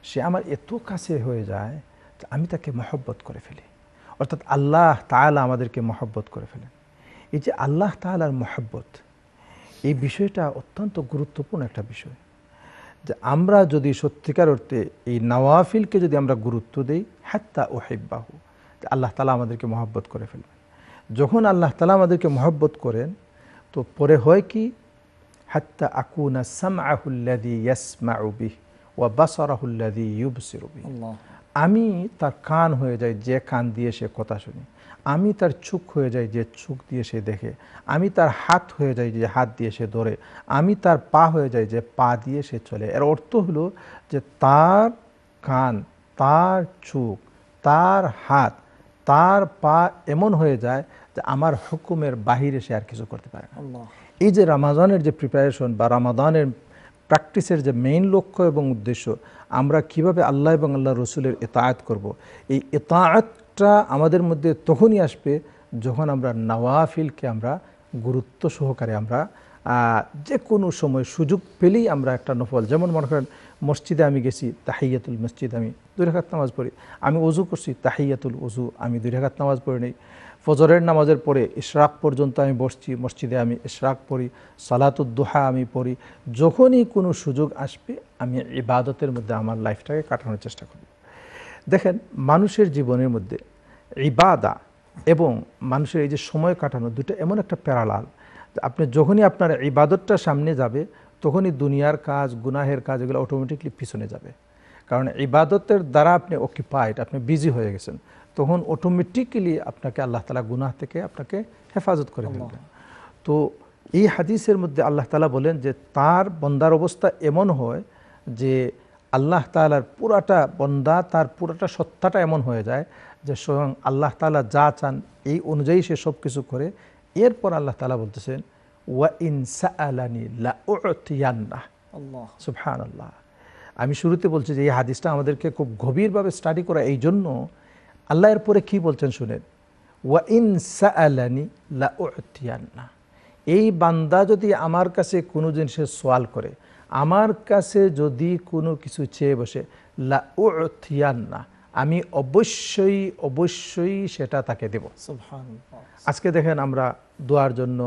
সে আমার এত কাছে হয়ে যায় আমি তাকে মহব্বত করে ফেলি অর্থাৎ আল্লাহ তালা আমাদেরকে মহব্বত করে ফেলেন এই যে আল্লাহ তালার মহব্বত এই বিষয়টা অত্যন্ত গুরুত্বপূর্ণ একটা বিষয় যে আমরা যদি সত্যিকার অর্থে এই নওয়াফিলকে যদি আমরা গুরুত্ব দিই হ্যাত্তা ও হেব্বাহু আল্লাহ তালা আমাদেরকে মহব্বত করে ফেলবেন যখন আল্লাহ তালা আমাদেরকে মহব্বত করেন তো পরে হয় কি হাত্তা আকুনা সাম আহুল্লাদি ইয়াসমা বিহ আমি তার কান হয়ে যাই যে কান দিয়ে সে কথা শুনি আমি তার চোখ হয়ে যাই যে চোখ দিয়ে সে দেখে আমি তার হাত হয়ে যাই যে হাত দিয়ে সে ধরে আমি তার পা হয়ে যাই যে পা দিয়ে সে চলে এর অর্থ হলো যে তার কান তার চোখ তার হাত তার পা এমন হয়ে যায় যে আমার হুকুমের বাহিরে সে আর কিছু করতে পারে না এই যে রামাজানের যে প্রিপারেশন বা রামাদানের প্র্যাকটিসের যে মেইন লক্ষ্য এবং উদ্দেশ্য আমরা কিভাবে আল্লাহ এবং আল্লাহ রসুলের এতায়াত করব। এই এতায়াতটা আমাদের মধ্যে তখনই আসবে যখন আমরা নওয়াফিলকে আমরা গুরুত্ব সহকারে আমরা যে কোনো সময় সুযোগ পেলেই আমরা একটা নফল যেমন মনে করেন মসজিদে আমি গেছি তাহিয়াতুল মসজিদ আমি দুই রেখাত নামাজ পড়ি আমি অজু করছি তাহিয়াতুল অজু আমি দুই রেখাত নামাজ পড়ি নেই ফজরের নামাজের পরে ইশরাক পর্যন্ত আমি বসছি মসজিদে আমি ইশরাক পড়ি সালাতুদ্দোহা আমি পড়ি যখনই কোনো সুযোগ আসবে আমি ইবাদতের মধ্যে আমার লাইফটাকে কাটানোর চেষ্টা করব দেখেন মানুষের জীবনের মধ্যে ইবাদা এবং মানুষের এই যে সময় কাটানো দুটো এমন একটা প্যারালাল আপনি যখনই আপনার ইবাদতটা সামনে যাবে তখনই দুনিয়ার কাজ গুনাহের কাজ এগুলো অটোমেটিকলি পিছনে যাবে কারণ ইবাদতের দ্বারা আপনি অকিপাইড আপনি বিজি হয়ে গেছেন তখন অটোমেটিক্যালি আপনাকে আল্লাহ তালা গুনাহ থেকে আপনাকে হেফাজত করে দেবেন তো এই হাদিসের মধ্যে আল্লাহ তালা বলেন যে তার বন্দার অবস্থা এমন হয় যে আল্লাহ তালার পুরাটা বন্দা তার পুরাটা সত্তাটা এমন হয়ে যায় যে স্বয়ং আল্লাহ তালা যা চান এই অনুযায়ী সে সব কিছু করে এরপর আল্লাহ তালা বলতেছেন ওয়া ইনসা আলানি সুফহান আল্লাহ আমি শুরুতে বলছি যে এই হাদিসটা আমাদেরকে খুব গভীরভাবে স্টাডি করা এই জন্য আল্লাহ এরপরে কি বলছেন শুনেন ওয়া ইন সাআলানি লাউতিয়ান্না এই বান্দা যদি আমার কাছে কোনো জিনিসের সোয়াল করে আমার কাছে যদি কোনো কিছু চেয়ে বসে লাউতিয়ান্না আমি অবশ্যই অবশ্যই সেটা তাকে দেব আজকে দেখেন আমরা দোয়ার জন্য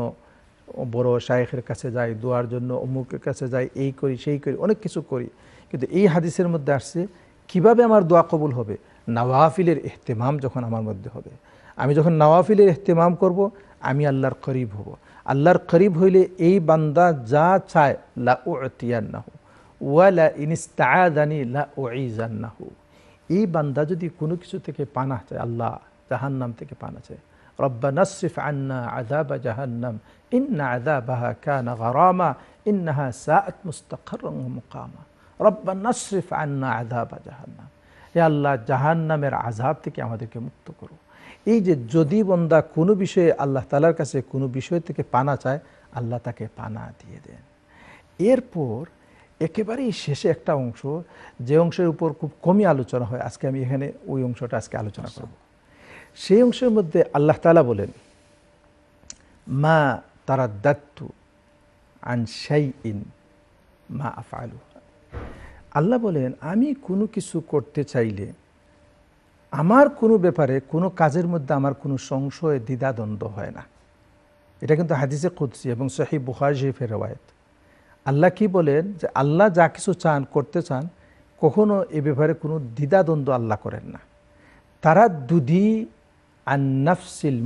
বড় শায়েখের কাছে যাই দোয়ার জন্য অমুকের কাছে যাই এই করি সেই করি অনেক কিছু করি কিন্তু এই হাদিসের মধ্যে আসছে কিভাবে আমার দোয়া কবুল হবে নাওয়াফিলের এহতেমাম যখন আমার মধ্যে হবে আমি যখন নাওয়াফিলের এহতেমাম করব আমি আল্লাহর করিব হব আল্লাহর করিব হইলে এই বান্দা যা চায় লা ও তিয়ান্নাহু ওয়ালা ইনিস্তায়াদানি লা ও ইজান্নাহু এই বান্দা যদি কোনো কিছু থেকে পানা চায় আল্লাহ জাহান্নাম থেকে পানা চায় রব্বা নাসরিফ আন্না আদাবা জাহান্নাম ইন্না আদাবাহা কানা গরামা ইন্নাহা সাআত মুস্তাকাররং মুকামা রব্বা নাসরিফ আন্না আদাবা জাহান্নাম হে আল্লাহ জাহান নামের আজাব থেকে আমাদেরকে মুক্ত করো এই যে যদি বন্দা কোনো বিষয়ে আল্লাহ তালার কাছে কোনো বিষয় থেকে পানা চায় আল্লাহ তাকে পানা দিয়ে দেন এরপর একেবারেই শেষে একটা অংশ যে অংশের উপর খুব কমই আলোচনা হয় আজকে আমি এখানে ওই অংশটা আজকে আলোচনা করব সেই অংশের মধ্যে আল্লাহ তালা বলেন মা তারা দাত্তু আন সাই ইন মা আফ আলু আল্লাহ বলেন আমি কোনো কিছু করতে চাইলে আমার কোনো ব্যাপারে কোনো কাজের মধ্যে আমার কোনো সংশয় দ্বিধাদ্বন্দ্ব হয় না এটা কিন্তু হাদিসে কুদসি এবং সহি বুহার শরীফের রেওয়ায়ত আল্লাহ কি বলেন যে আল্লাহ যা কিছু চান করতে চান কখনো এ ব্যাপারে কোনো দ্বিধাদ্বন্দ্ব আল্লাহ করেন না তারা দুদি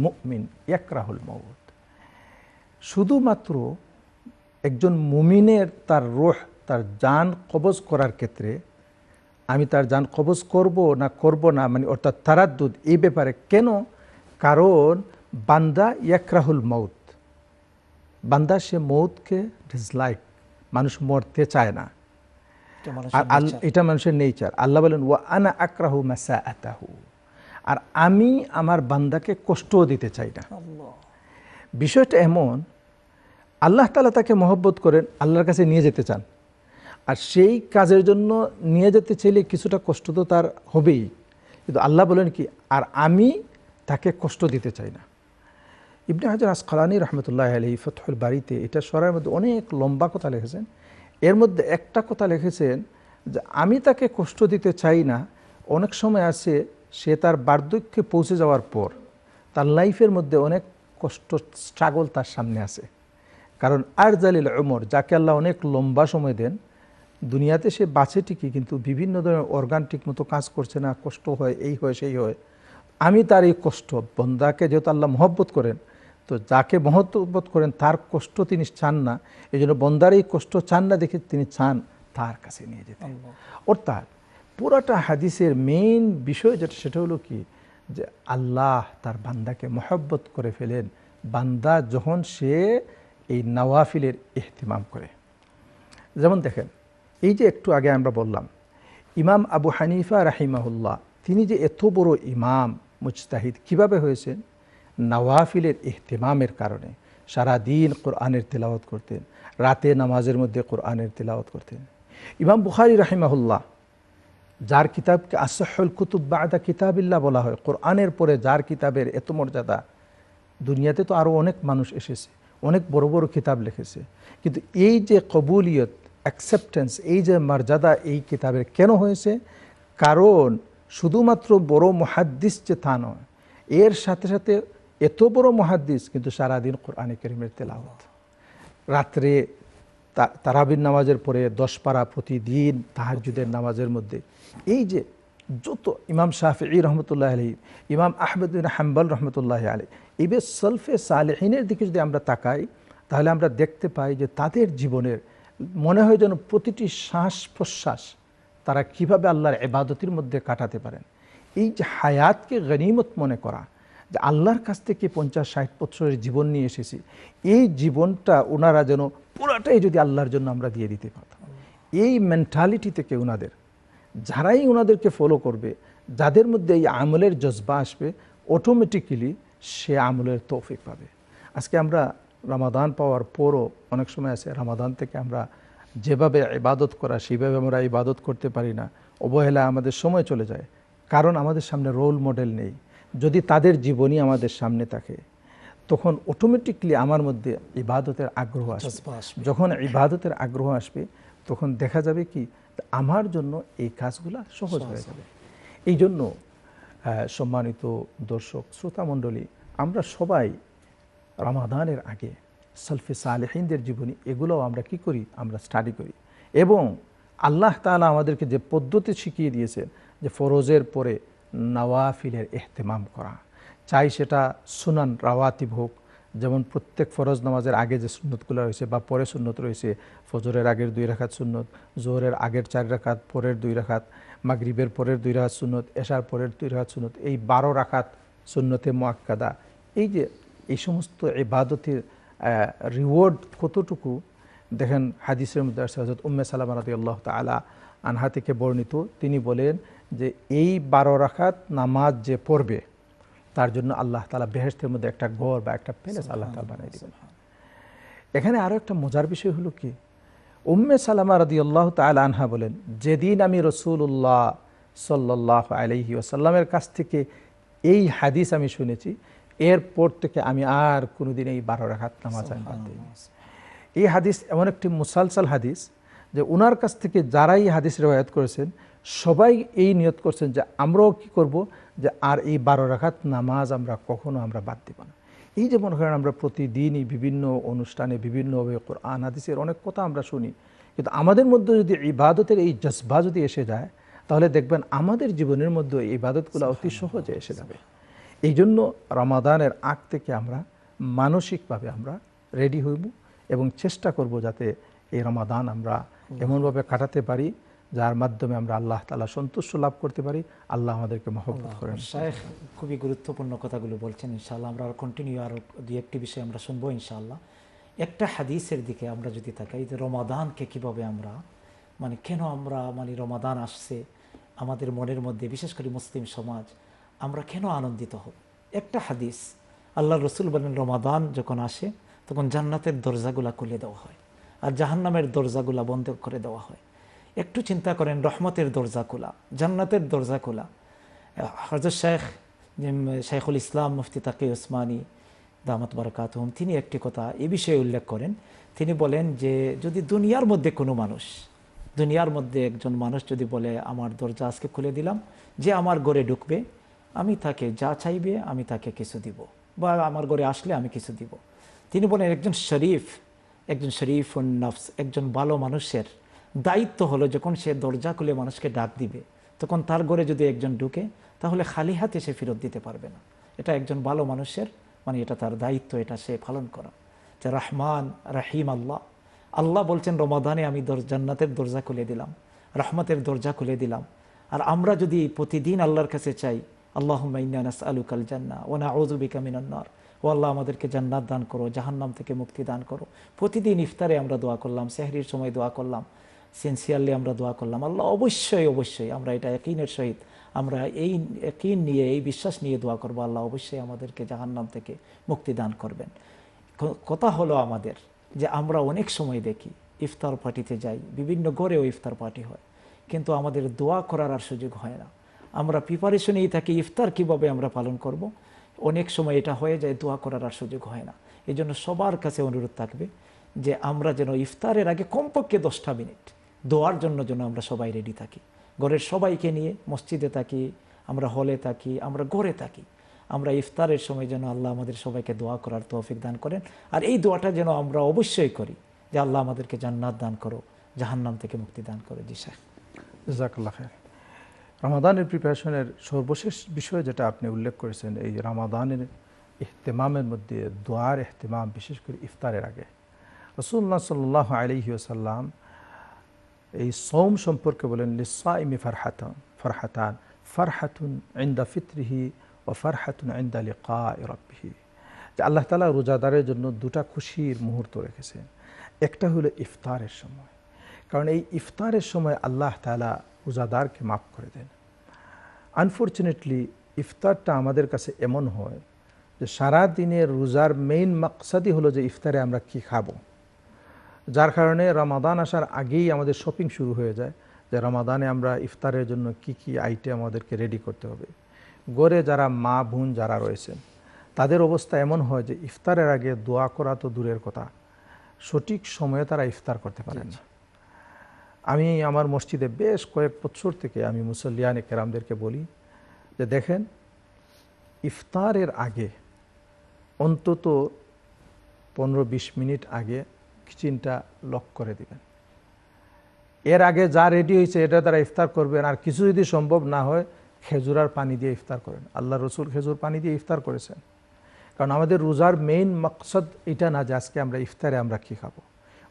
মুকমিন এক রাহুল মহুদ শুধুমাত্র একজন মুমিনের তার রোহ তার যান কবজ করার ক্ষেত্রে আমি তার যান কবজ করব না করব না মানে অর্থাৎ দুধ এই ব্যাপারে কেন কারণ বান্দা ইয়াকরাহুল মৌত বান্দা সে মৌতকে ডিসলাইক মানুষ মরতে চায় না আর এটা মানুষের নেচার আল্লাহ বলেন ওয়া আনা আক্রাহু মাসা আতাহু আর আমি আমার বান্দাকে কষ্টও দিতে চাই না বিষয়টা এমন আল্লাহ তালা তাকে মহব্বত করেন আল্লাহর কাছে নিয়ে যেতে চান আর সেই কাজের জন্য নিয়ে যেতে চাইলে কিছুটা কষ্ট তো তার হবেই কিন্তু আল্লাহ বলেন কি আর আমি তাকে কষ্ট দিতে চাই না ইবনে হাজার আসকালানি রহমতুল্লাহ আলহি ফতহুল বাড়িতে এটা সরার মধ্যে অনেক লম্বা কথা লিখেছেন এর মধ্যে একটা কথা লিখেছেন যে আমি তাকে কষ্ট দিতে চাই না অনেক সময় আছে সে তার বার্ধক্যে পৌঁছে যাওয়ার পর তার লাইফের মধ্যে অনেক কষ্ট স্ট্রাগল তার সামনে আছে কারণ আর জালিল ওমর যাকে আল্লাহ অনেক লম্বা সময় দেন দুনিয়াতে সে বাঁচে ঠিকই কিন্তু বিভিন্ন ধরনের অর্গান ঠিকমতো কাজ করছে না কষ্ট হয় এই হয় সেই হয় আমি তার এই কষ্ট বন্দাকে যেহেতু আল্লাহ মহব্বত করেন তো যাকে মহত্ববোধ করেন তার কষ্ট তিনি চান না এই জন্য বন্দার এই কষ্ট চান না দেখে তিনি চান তার কাছে নিয়ে যেতে অর্থাৎ পুরাটা হাদিসের মেইন বিষয় যেটা সেটা হলো কি যে আল্লাহ তার বান্দাকে মহব্বত করে ফেলেন বান্দা যখন সে এই নওয়াফিলের এহতিমাম করে যেমন দেখেন এই যে একটু আগে আমরা বললাম ইমাম আবু হানিফা রাহিমাহুল্লাহ তিনি যে এত বড় ইমাম মুজতাহিদ কিভাবে হয়েছেন নওয়াফিলের এহতেমামের কারণে সারা দিন কোরআনের তেলাওয়াত করতেন রাতে নামাজের মধ্যে কোরআনের তেলাওয়াত করতেন ইমাম বুখারি রাহিমাহুল্লাহ যার কিতাবকে আসহল কুতুব বাদা কিতাবিল্লা বলা হয় কোরআনের পরে যার কিতাবের এত মর্যাদা দুনিয়াতে তো আরও অনেক মানুষ এসেছে অনেক বড় বড় কিতাব লিখেছে কিন্তু এই যে কবুলিয়ত অ্যাকসেপ্টেন্স এই যে মর্যাদা এই কিতাবের কেন হয়েছে কারণ শুধুমাত্র বড় মহাদ্দিস যে তা নয় এর সাথে সাথে এত বড় মহাদ্দিস কিন্তু সারাদিন কোরআনে কেরিমের তেলাওয়াত রাত্রে তারাবিন নামাজের পরে দশ পারা প্রতিদিন তাহাজুদের নামাজের মধ্যে এই যে যত ইমাম ই রহমতুল্লাহ আলী ইমাম আহমেদিন হাম্বাল রহমতুল্লাহ আলী ইবে সলফে সালেহিনের দিকে যদি আমরা তাকাই তাহলে আমরা দেখতে পাই যে তাদের জীবনের মনে হয় যেন প্রতিটি শ্বাস প্রশ্বাস তারা কিভাবে আল্লাহর এবাদতির মধ্যে কাটাতে পারেন এই যে হায়াতকে গনিমত মনে করা যে আল্লাহর কাছ থেকে পঞ্চাশ ষাট বছরের জীবন নিয়ে এসেছি এই জীবনটা ওনারা যেন পুরাটাই যদি আল্লাহর জন্য আমরা দিয়ে দিতে পারতাম এই মেন্টালিটি থেকে ওনাদের যারাই ওনাদেরকে ফলো করবে যাদের মধ্যে এই আমলের জজবা আসবে অটোমেটিক্যালি সে আমলের তৌফিক পাবে আজকে আমরা রামাদান পাওয়ার পরও অনেক সময় আছে রামাদান থেকে আমরা যেভাবে ইবাদত করা সেইভাবে আমরা ইবাদত করতে পারি না অবহেলা আমাদের সময় চলে যায় কারণ আমাদের সামনে রোল মডেল নেই যদি তাদের জীবনী আমাদের সামনে থাকে তখন অটোমেটিকলি আমার মধ্যে ইবাদতের আগ্রহ আসবে যখন ইবাদতের আগ্রহ আসবে তখন দেখা যাবে কি আমার জন্য এই কাজগুলো সহজ হয়ে যাবে এই জন্য সম্মানিত দর্শক শ্রোতামণ্ডলী আমরা সবাই রমাদানের আগে সলফে সালেহিনদের জীবনী এগুলোও আমরা কি করি আমরা স্টাডি করি এবং আল্লাহ তালা আমাদেরকে যে পদ্ধতি শিখিয়ে দিয়েছেন যে ফরজের পরে নওয়াফিলের এহতেমাম করা চাই সেটা সুনান রাওয়াতিব হোক যেমন প্রত্যেক ফরজ নামাজের আগে যে সুন্নতগুলো রয়েছে বা পরে সুন্নত রয়েছে ফজরের আগের দুই রাখাত সুন্নত জোহরের আগের চার রাখাত পরের দুই রাখাত মাগরিবের পরের দুই রাখাত সুন্নত এশার পরের দুই রাখাত সুন্নত এই বারো রাখাত সুন্নতে মোয়াক্কাদা এই যে এই সমস্ত ইবাদতের রিওয়ার্ড কতটুকু দেখেন হাদিসের মধ্যে হজরত উম্মে সালামা রাদি আল্লাহ তালা আনহা থেকে বর্ণিত তিনি বলেন যে এই বারো রাখাত নামাজ যে পড়বে তার জন্য আল্লাহ তালা বেহেস্তের মধ্যে একটা ঘর বা একটা প্যালেস আল্লাহ তালা বানিয়ে দিবেন এখানে আরও একটা মজার বিষয় হলো কি উম্মে সালামা রাদি আল্লাহ তাল আনহা বলেন যেদিন আমি রসুল্লাহ সাল্লাহ আলহি ওসাল্লামের কাছ থেকে এই হাদিস আমি শুনেছি এরপর থেকে আমি আর কোনোদিন এই বারো রাখাত নামাজ আমি বাদ দিই এই হাদিস এমন একটি মুসালসাল হাদিস যে ওনার কাছ থেকে যারা এই হাদিস রেওয়ায়ত করেছেন সবাই এই নিয়ত করছেন যে আমরাও কি করব যে আর এই বারো রাখাত নামাজ আমরা কখনো আমরা বাদ দিব না এই যে মনে করেন আমরা প্রতিদিনই বিভিন্ন অনুষ্ঠানে বিভিন্নভাবে আন হাদিসের অনেক কথা আমরা শুনি কিন্তু আমাদের মধ্যে যদি ইবাদতের এই জজবা যদি এসে যায় তাহলে দেখবেন আমাদের জীবনের মধ্যে এই ইবাদতগুলো অতি সহজে এসে যাবে এই জন্য রমাদানের আগ থেকে আমরা মানসিকভাবে আমরা রেডি হইব এবং চেষ্টা করব যাতে এই রমাদান আমরা এমনভাবে কাটাতে পারি যার মাধ্যমে আমরা আল্লাহ তালা সন্তুষ্ট লাভ করতে পারি আল্লাহ আমাদেরকে মহব্বত করেন খুবই গুরুত্বপূর্ণ কথাগুলো বলছেন ইনশাল্লাহ আমরা কন্টিনিউ আরও দুই একটি বিষয় আমরা শুনবো ইনশাআল্লাহ একটা হাদিসের দিকে আমরা যদি এই যে রমাদানকে কীভাবে আমরা মানে কেন আমরা মানে রমাদান আসছে আমাদের মনের মধ্যে বিশেষ করে মুসলিম সমাজ আমরা কেন আনন্দিত হব একটা হাদিস আল্লাহ রসুল বলেন রমাদান যখন আসে তখন জান্নাতের দরজাগুলা খুলে দেওয়া হয় আর জাহান্নামের দরজাগুলা বন্ধ করে দেওয়া হয় একটু চিন্তা করেন রহমতের দরজা খোলা জান্নাতের দরজা খোলা হাজর শেখ শেখুল ইসলাম মুফতি তাকি ওসমানী দামত বারকাত হুম তিনি একটি কথা এ বিষয়ে উল্লেখ করেন তিনি বলেন যে যদি দুনিয়ার মধ্যে কোনো মানুষ দুনিয়ার মধ্যে একজন মানুষ যদি বলে আমার দরজা আজকে খুলে দিলাম যে আমার গড়ে ঢুকবে আমি তাকে যা চাইবে আমি তাকে কিছু দিব বা আমার ঘরে আসলে আমি কিছু দিব তিনি বলেন একজন শরীফ একজন শরীফ নফস একজন ভালো মানুষের দায়িত্ব হলো যখন সে দরজা খুলে মানুষকে ডাক দিবে তখন তার ঘরে যদি একজন ঢুকে তাহলে খালি হাতে সে ফেরত দিতে পারবে না এটা একজন ভালো মানুষের মানে এটা তার দায়িত্ব এটা সে পালন করা যে রহমান রাহিম আল্লাহ আল্লাহ বলছেন রমাদানে আমি জান্নাতের দরজা খুলে দিলাম রহমতের দরজা খুলে দিলাম আর আমরা যদি প্রতিদিন আল্লাহর কাছে চাই আল্লাহমা ইন্না নাসআলুকাল জান্না ওয়া নাউযু বিকা মিনান ও আল্লাহ আমাদেরকে জান্নাত দান করো জাহান্নাম থেকে মুক্তি দান করো প্রতিদিন ইফতারে আমরা দোয়া করলাম সেহরির সময় দোয়া করলাম সিনসিয়ারলি আমরা দোয়া করলাম আল্লাহ অবশ্যই অবশ্যই আমরা এটা একইনের সহিত আমরা এই একই নিয়ে এই বিশ্বাস নিয়ে দোয়া করবো আল্লাহ অবশ্যই আমাদেরকে জাহান্নাম থেকে মুক্তি দান করবেন কথা হলো আমাদের যে আমরা অনেক সময় দেখি ইফতার পার্টিতে যাই বিভিন্ন গড়েও ইফতার পার্টি হয় কিন্তু আমাদের দোয়া করার আর সুযোগ হয় না আমরা প্রিপারেশনেই থাকি ইফতার কিভাবে আমরা পালন করব। অনেক সময় এটা হয়ে যায় দোয়া করার আর সুযোগ হয় না এই জন্য সবার কাছে অনুরোধ থাকবে যে আমরা যেন ইফতারের আগে কমপক্ষে দশটা মিনিট দোয়ার জন্য যেন আমরা সবাই রেডি থাকি ঘরের সবাইকে নিয়ে মসজিদে থাকি আমরা হলে থাকি আমরা ঘরে থাকি আমরা ইফতারের সময় যেন আল্লাহ আমাদের সবাইকে দোয়া করার তৌফিক দান করেন আর এই দোয়াটা যেন আমরা অবশ্যই করি যে আল্লাহ আমাদেরকে জান্নাত দান করো জাহান্নাম থেকে মুক্তি দান করো জি সাহেব জাকাল্লা খায় রামাদানের প্রিপারেশনের সর্বশেষ বিষয় যেটা আপনি উল্লেখ করেছেন এই রামাদানের ইহতেমামের মধ্যে দোয়ার এহতেমাম বিশেষ করে ইফতারের আগে রসুল্লাহ সাল্লাহ আলিহাসাল্লাম এই সোম সম্পর্কে বলেন ইমি ফারহাত ফারহাতান ফারহাতুন আইন্দা ফিতরিহি ও ফারহাতুন ইন্দা লিকা রব্বিহি যে আল্লাহ তালা রোজাদারের জন্য দুটা খুশির মুহূর্ত রেখেছেন একটা হলো ইফতারের সময় কারণ এই ইফতারের সময় আল্লাহ তালা রোজাদারকে মাফ করে দেন আনফর্চুনেটলি ইফতারটা আমাদের কাছে এমন হয় যে সারা দিনে রোজার মেইন মাকসাদই হলো যে ইফতারে আমরা কি খাব যার কারণে রমাদান আসার আগেই আমাদের শপিং শুরু হয়ে যায় যে রমাদানে আমরা ইফতারের জন্য কি কি আইটেম আমাদেরকে রেডি করতে হবে গড়ে যারা মা বোন যারা রয়েছেন তাদের অবস্থা এমন হয় যে ইফতারের আগে দোয়া করা তো দূরের কথা সঠিক সময়ে তারা ইফতার করতে পারেন না আমি আমার মসজিদে বেশ কয়েক বছর থেকে আমি মুসল্লিয়ানে কেরামদেরকে বলি যে দেখেন ইফতারের আগে অন্তত পনেরো বিশ মিনিট আগে কিচেনটা লক করে দিবেন এর আগে যা রেডি হয়েছে এটা তারা ইফতার করবেন আর কিছু যদি সম্ভব না হয় খেজুরার পানি দিয়ে ইফতার করেন আল্লাহ রসুল খেজুর পানি দিয়ে ইফতার করেছেন কারণ আমাদের রোজার মেইন মকসদ এটা না যে আজকে আমরা ইফতারে আমরা কী খাবো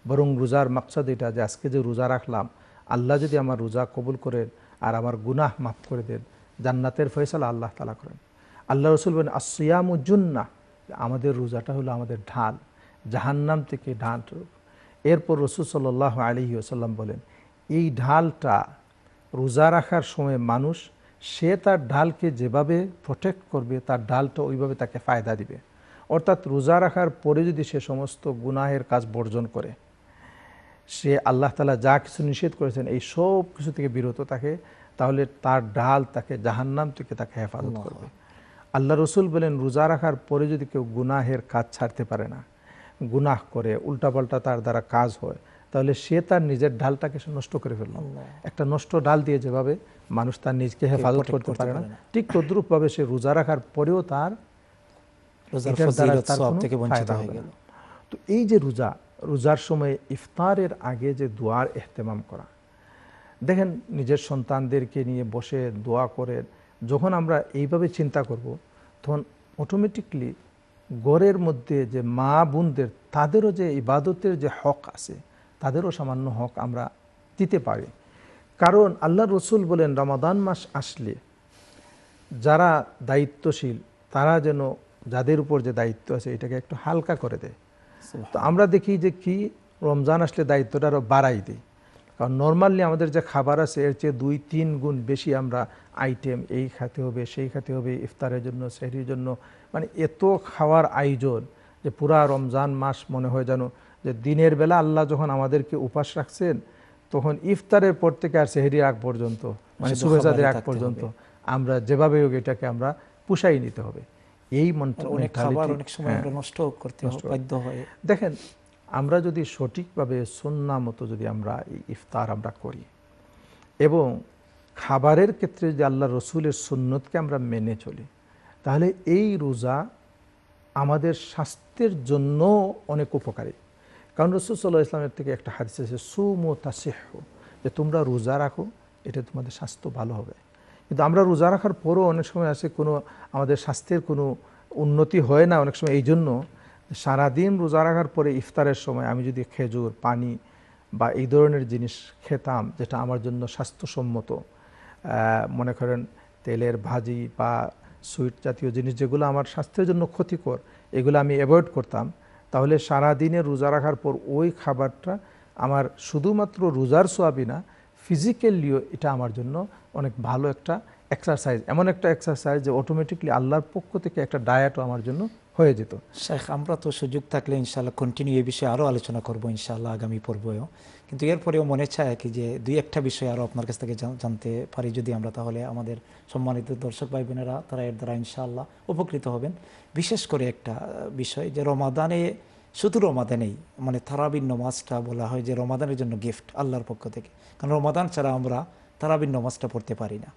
বরং রোজার মাকসাদ এটা যে আজকে যে রোজা রাখলাম আল্লাহ যদি আমার রোজা কবুল করেন আর আমার গুনাহ মাফ করে দেন জান্নাতের ফয়সালা আল্লাহ তালা করেন আল্লাহ রসুল বলেন আসিয়াম উজ্জুন্না আমাদের রোজাটা হলো আমাদের ঢাল জাহান্নাম থেকে ঢাল এরপর রসুল সাল্লাহ আলী আসাল্লাম বলেন এই ঢালটা রোজা রাখার সময় মানুষ সে তার ঢালকে যেভাবে প্রোটেক্ট করবে তার ঢালটা ওইভাবে তাকে ফায়দা দিবে অর্থাৎ রোজা রাখার পরে যদি সে সমস্ত গুনাহের কাজ বর্জন করে সে আল্লাহ তালা যা কিছু নিষেধ করেছেন এই সব কিছু থেকে বিরত থাকে তাহলে তার ডাল তাকে জাহান্নাম থেকে তাকে হেফাজত করবে আল্লাহ রসুল বলেন রোজা রাখার পরে যদি কেউ গুনাহের কাজ ছাড়তে পারে না গুনাহ করে উল্টাপাল্টা তার দ্বারা কাজ হয় তাহলে সে তার নিজের ডালটাকে সে নষ্ট করে ফেলল একটা নষ্ট ডাল দিয়ে যেভাবে মানুষ তার নিজকে হেফাজত করতে পারে না ঠিক তদ্রুপভাবে সে রোজা রাখার পরেও তার তার থেকে বঞ্চিত হয়ে গেল তো এই যে রোজা রোজার সময়ে ইফতারের আগে যে দোয়ার এহতেমাম করা দেখেন নিজের সন্তানদেরকে নিয়ে বসে দোয়া করে যখন আমরা এইভাবে চিন্তা করব তখন অটোমেটিকলি গড়ের মধ্যে যে মা বোনদের তাদেরও যে ইবাদতের যে হক আছে তাদেরও সামান্য হক আমরা দিতে পারি কারণ আল্লাহ রসুল বলেন রমাদান মাস আসলে যারা দায়িত্বশীল তারা যেন যাদের উপর যে দায়িত্ব আছে এটাকে একটু হালকা করে দেয় তো আমরা দেখি যে কি রমজান আসলে দায়িত্বটা আরও বাড়াই দিই কারণ নর্মালি আমাদের যে খাবার আছে এর চেয়ে দুই তিন গুণ বেশি আমরা আইটেম এই খাতে হবে সেই খাতে হবে ইফতারের জন্য সেহরির জন্য মানে এত খাওয়ার আয়োজন যে পুরা রমজান মাস মনে হয় যেন যে দিনের বেলা আল্লাহ যখন আমাদেরকে উপাস রাখছেন তখন ইফতারের পর থেকে আর সেহরি আগ পর্যন্ত মানে শুভেচ্ছাদের আগ পর্যন্ত আমরা যেভাবে হোক এটাকে আমরা পুষাই নিতে হবে এই মন্ত্র অনেক খাবার অনেক সময় হ্যাঁ, আমরা নষ্ট করতে বাধ্য হয় দেখেন আমরা যদি সঠিকভাবে সন্না মতো যদি আমরা ইফতার আমরা করি এবং খাবারের ক্ষেত্রে যদি আল্লাহ রসুলের সন্নতকে আমরা মেনে চলি তাহলে এই রোজা আমাদের স্বাস্থ্যের জন্য অনেক উপকারী কারণ রসুল সাল্লাহ ইসলামের থেকে একটা হাদিস আছে সুমো যে তোমরা রোজা রাখো এটা তোমাদের স্বাস্থ্য ভালো হবে কিন্তু আমরা রোজা রাখার পরও অনেক সময় আসে কোনো আমাদের স্বাস্থ্যের কোনো উন্নতি হয় না অনেক সময় এই জন্য সারাদিন রোজা রাখার পরে ইফতারের সময় আমি যদি খেজুর পানি বা এই ধরনের জিনিস খেতাম যেটা আমার জন্য স্বাস্থ্যসম্মত মনে করেন তেলের ভাজি বা সুইট জাতীয় জিনিস যেগুলো আমার স্বাস্থ্যের জন্য ক্ষতিকর এগুলো আমি অ্যাভয়েড করতাম তাহলে সারাদিনে রোজা রাখার পর ওই খাবারটা আমার শুধুমাত্র রোজার সোয়াবি না ফিজিক্যালিও এটা আমার জন্য অনেক ভালো একটা এক্সারসাইজ এমন একটা এক্সারসাইজ যে অটোমেটিকলি আল্লাহর পক্ষ থেকে একটা ডায়েটও আমার জন্য হয়ে যেত শেখ আমরা তো সুযোগ থাকলে ইনশাল্লাহ কন্টিনিউ এই বিষয়ে আরও আলোচনা করবো ইনশাল্লাহ আগামী পর্বেও কিন্তু এরপরেও মনে চায় কি যে দুই একটা বিষয় আরও আপনার কাছ থেকে জানতে পারি যদি আমরা তাহলে আমাদের সম্মানিত দর্শক ভাই বোনেরা তারা এর দ্বারা ইনশাল্লাহ উপকৃত হবেন বিশেষ করে একটা বিষয় যে রমাদানে শুধু রমাদানেই মানে তারাবির নমাজটা বলা হয় যে রমাদানের জন্য গিফট আল্লাহর পক্ষ থেকে কারণ রমাদান ছাড়া আমরা তারাবির নামাজটা পড়তে পারি না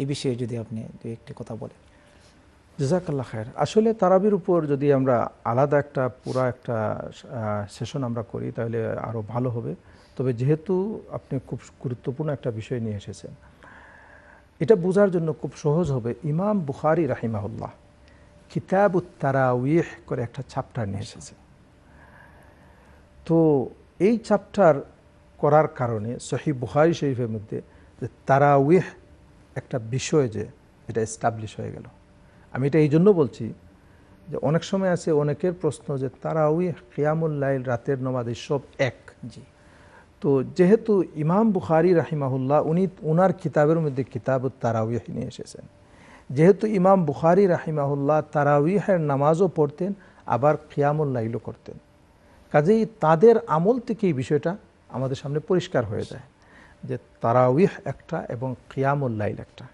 এই বিষয়ে যদি আপনি দু একটি কথা বলেন জাকাল্লা খায়ের আসলে তারাবির উপর যদি আমরা আলাদা একটা পুরা একটা সেশন আমরা করি তাহলে আরও ভালো হবে তবে যেহেতু আপনি খুব গুরুত্বপূর্ণ একটা বিষয় নিয়ে এসেছেন এটা বোঝার জন্য খুব সহজ হবে ইমাম বুখারি রাহিমাহুল্লাহ কিতাব তারাউহ করে একটা চাপ্টার নিয়ে এসেছে তো এই চাপ্টার করার কারণে সহি বুহারি শরীফের মধ্যে যে তারাউহ একটা বিষয় যে এটা এস্টাবলিশ হয়ে গেল আমি এটা এই জন্য বলছি যে অনেক সময় আছে অনেকের প্রশ্ন যে তারাউই কিয়ামুল্লাইল রাতের নমাদ সব এক জি তো যেহেতু ইমাম বুখারি রাহিমাহুল্লাহ উনি ওনার কিতাবের মধ্যে কিতাব তারাউহ নিয়ে এসেছেন যেহেতু ইমাম বুখারি রাহিমাহুল্লাহ তারাউহের নামাজও পড়তেন আবার কিয়ামুল্লাইলও করতেন কাজেই তাদের আমল থেকে এই বিষয়টা আমাদের সামনে পরিষ্কার হয়ে যায় যে তারাউহ একটা এবং কিয়ামুল্লাইল একটা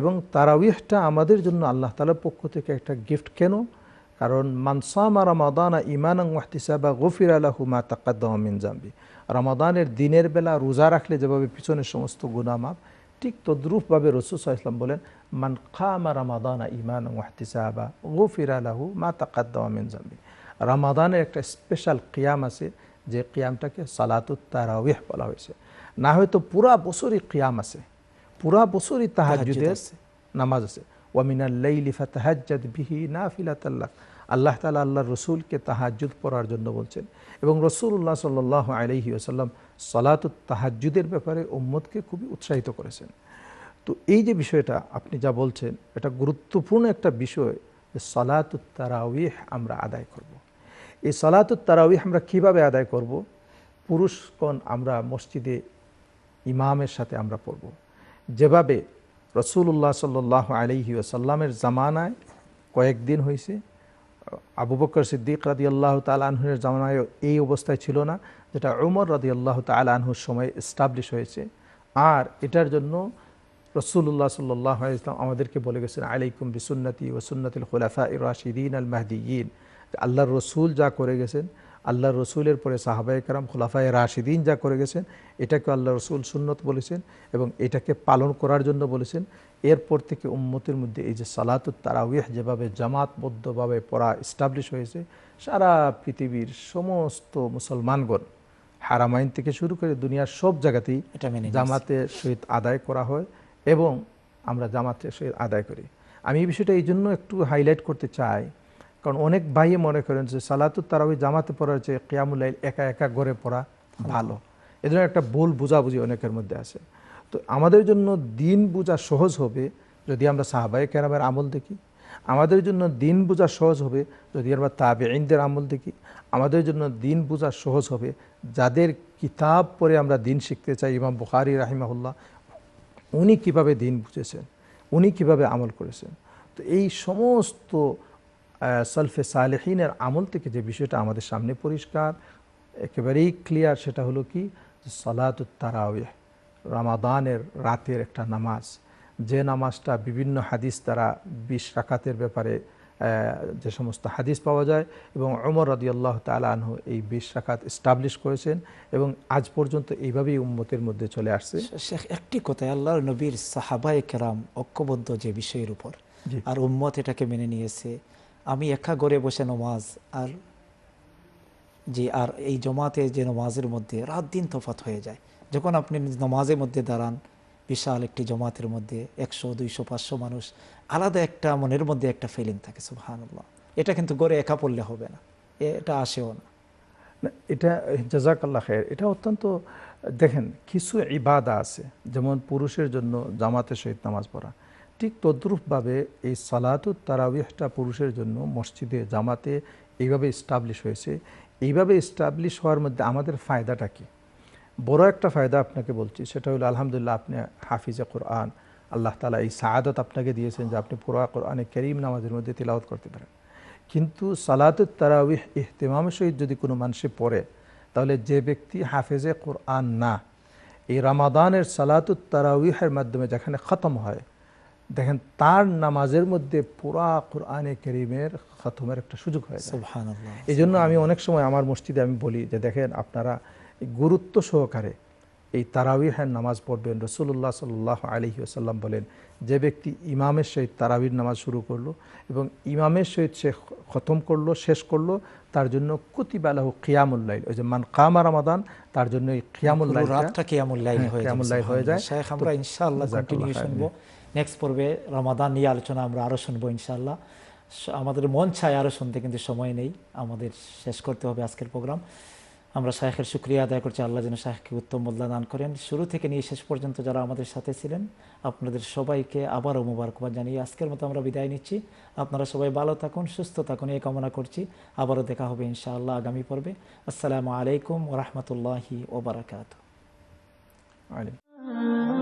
এবং তারাউহটা আমাদের জন্য আল্লাহ তালার পক্ষ থেকে একটা গিফট কেন কারণ মানসামা রমাদানা ইমানং ওয়াহতিসাবা গফির আলাহুমা তাকাদ্দামিন জাম্বি রমাদানের দিনের বেলা রোজা রাখলে যেভাবে পিছনের সমস্ত গুনামাপ ঠিক তদ্রুপভাবে রসুসা ইসলাম বলেন মান খামা রামাদানা ইমান ওয়াহতিসাবা গফির আলাহু মা তাকাদ্দামিন জাম্বি রমাদানের একটা স্পেশাল কিয়াম আছে যে কিয়ামটাকে সালাতুত তারাউহ বলা হয়েছে না হয়তো পুরা বছরই কিয়াম আছে পুরা বছরই তাহাজুদে আছে নামাজ আছে ওয়ামিনাল্লাইলিফা তাহাজ্জাদ বিহি না ফিলাতাল্লাহ আল্লাহ তালা আল্লাহ রসুলকে তাহাজুদ পড়ার জন্য বলছেন এবং রসুল্লাহ সাল্লাহ আলহি আসাল্লাম সালাতুত তাহাজুদের ব্যাপারে উম্মদকে খুবই উৎসাহিত করেছেন তো এই যে বিষয়টা আপনি যা বলছেন এটা গুরুত্বপূর্ণ একটা বিষয় যে সালাতুত তারাউহ আমরা আদায় করব। এই সলাতুত তারাবি আমরা কিভাবে আদায় করব পুরুষগণ আমরা মসজিদে ইমামের সাথে আমরা পড়ব যেভাবে রসুল্লাহ সাল্লাহ আলহি আসাল্লামের জামানায় কয়েকদিন হয়েছে আবু বকর সিদ্দিক রাদি আল্লাহ তালাহুর জামানায় এই অবস্থায় ছিল না যেটা উমর রাদি আল্লাহ তালাহুর সময় এস্টাবলিশ হয়েছে আর এটার জন্য রসুল্লাহ সাল্লাহ ইসলাম আমাদেরকে বলে গেছেন আলাইকুম বিসুন্নতি ওসুন্নতুল খোলাফা ইরাশিদিন আল মাহদিয়ীন আল্লাহর রসুল যা করে গেছেন আল্লাহ রসুলের পরে সাহাবা একরাম খোলাফায় রাশিদিন যা করে গেছেন এটাকে আল্লাহ রসুল সুন্নত বলেছেন এবং এটাকে পালন করার জন্য বলেছেন এরপর থেকে উম্মতের মধ্যে এই যে সালাতুত তারাউহ যেভাবে জামাতবদ্ধভাবে পড়া এস্টাবলিশ হয়েছে সারা পৃথিবীর সমস্ত মুসলমানগণ হারামাইন থেকে শুরু করে দুনিয়ার সব জায়গাতেই জামাতের সহিত আদায় করা হয় এবং আমরা জামাতের সহিত আদায় করি আমি এই বিষয়টা এই জন্য একটু হাইলাইট করতে চাই কারণ অনেক ভাইয়ে মনে করেন যে সালাতুত তারাবি জামাতে পড়ার চেয়ে কিয়ামুল্লাইল একা একা গড়ে পড়া ভালো এজন্য একটা ভুল বুঝাবুঝি অনেকের মধ্যে আছে তো আমাদের জন্য দিন বোঝা সহজ হবে যদি আমরা সাহাবাই কেরামের আমল দেখি আমাদের জন্য দিন বোঝা সহজ হবে যদি আমরা তাবে আইনদের আমল দেখি আমাদের জন্য দিন বোঝা সহজ হবে যাদের কিতাব পড়ে আমরা দিন শিখতে চাই ইমাম বুখারি রাহিমাহুল্লাহ উনি কিভাবে দিন বুঝেছেন উনি কিভাবে আমল করেছেন তো এই সমস্ত সালফে সালেহিনের আমল থেকে যে বিষয়টা আমাদের সামনে পরিষ্কার একেবারেই ক্লিয়ার সেটা হলো কি সালাতুত রামাদানের রাতের একটা নামাজ যে নামাজটা বিভিন্ন হাদিস দ্বারা বিশ রাকাতের ব্যাপারে যে সমস্ত হাদিস পাওয়া যায় এবং অমর আল্লাহ তালাহু এই বিশ রাখাত স্টাবলিশ করেছেন এবং আজ পর্যন্ত এইভাবেই উম্মতের মধ্যে চলে আসছে শেখ একটি কথায় আল্লাহ নবীর সাহাবায় কেরাম ঐক্যবদ্ধ যে বিষয়ের উপর আর উম্মত এটাকে মেনে নিয়েছে আমি একা ঘরে বসে নমাজ আর যে আর এই জমাতে যে নমাজের মধ্যে রাত দিন তফাত হয়ে যায় যখন আপনি নমাজের মধ্যে দাঁড়ান বিশাল একটি জমাতের মধ্যে একশো দুইশো পাঁচশো মানুষ আলাদা একটা মনের মধ্যে একটা ফিলিং থাকে সুবাহানুল্লাহ এটা কিন্তু গড়ে একা পড়লে হবে না এটা আসেও না এটা জাজাকাল্লা খের এটা অত্যন্ত দেখেন কিছু ইবাদা আছে যেমন পুরুষের জন্য জামাতের সহিত নামাজ পড়া ঠিক তদ্রূপভাবে এই সালাতুত তারাবিহটা পুরুষের জন্য মসজিদে জামাতে এইভাবে স্টাবলিশ হয়েছে এইভাবে স্টাবলিশ হওয়ার মধ্যে আমাদের ফায়দাটা কী বড় একটা ফায়দা আপনাকে বলছি সেটা হলো আলহামদুলিল্লাহ আপনি হাফিজে কোরআন আল্লাহ তালা এই সায়াদত আপনাকে দিয়েছেন যে আপনি পুরা কোরআনে করিম নামাজের মধ্যে তিলাওত করতে পারেন কিন্তু সালাতুত তারাউহ ইহতেমামের সহিত যদি কোনো মানুষে পড়ে তাহলে যে ব্যক্তি হাফেজে কোরআন না এই রামাদানের সালাতুত তারাউহের মাধ্যমে যেখানে খতম হয় দেখেন তার নামাজের মধ্যে পুরা কোরআনে করিমের খতমের একটা সুযোগ হয় এই জন্য আমি অনেক সময় আমার মসজিদে আমি বলি যে দেখেন আপনারা গুরুত্ব সহকারে এই তারাবির হ্যান নামাজ পড়বেন রসুল্লাহ সাল্লাহ আলহি আসাল্লাম বলেন যে ব্যক্তি ইমামের সহিত তারাবির নামাজ শুরু করলো এবং ইমামের সহিত সে খতম করলো শেষ করলো তার জন্য কুতিবালাহ কিয়ামুল্লাইল ওই যে মান কামা রামাদান তার জন্য এই কিয়ামুল্লাহ কিয়ামুল্লাহ হ্যাঁ, হয়ে যায় আমরা ইনশাআল্লাহ নেক্সট পর্বে রমাদান নিয়ে আলোচনা আমরা আরও শুনবো ইনশাল্লাহ আমাদের মন চায় আরও শুনতে কিন্তু সময় নেই আমাদের শেষ করতে হবে আজকের প্রোগ্রাম আমরা শাহেখের শুক্রিয়া আদায় করছি আল্লাহ যেন শাহেখকে উত্তম মোল্লা দান করেন শুরু থেকে নিয়ে শেষ পর্যন্ত যারা আমাদের সাথে ছিলেন আপনাদের সবাইকে আবারও মুবারকবাদ জানিয়ে আজকের মতো আমরা বিদায় নিচ্ছি আপনারা সবাই ভালো থাকুন সুস্থ থাকুন এই কামনা করছি আবারও দেখা হবে ইনশাআল্লাহ আগামী পর্বে আসসালামু আলাইকুম রহমতুল্লাহি ওবরাকাত আলাইকুম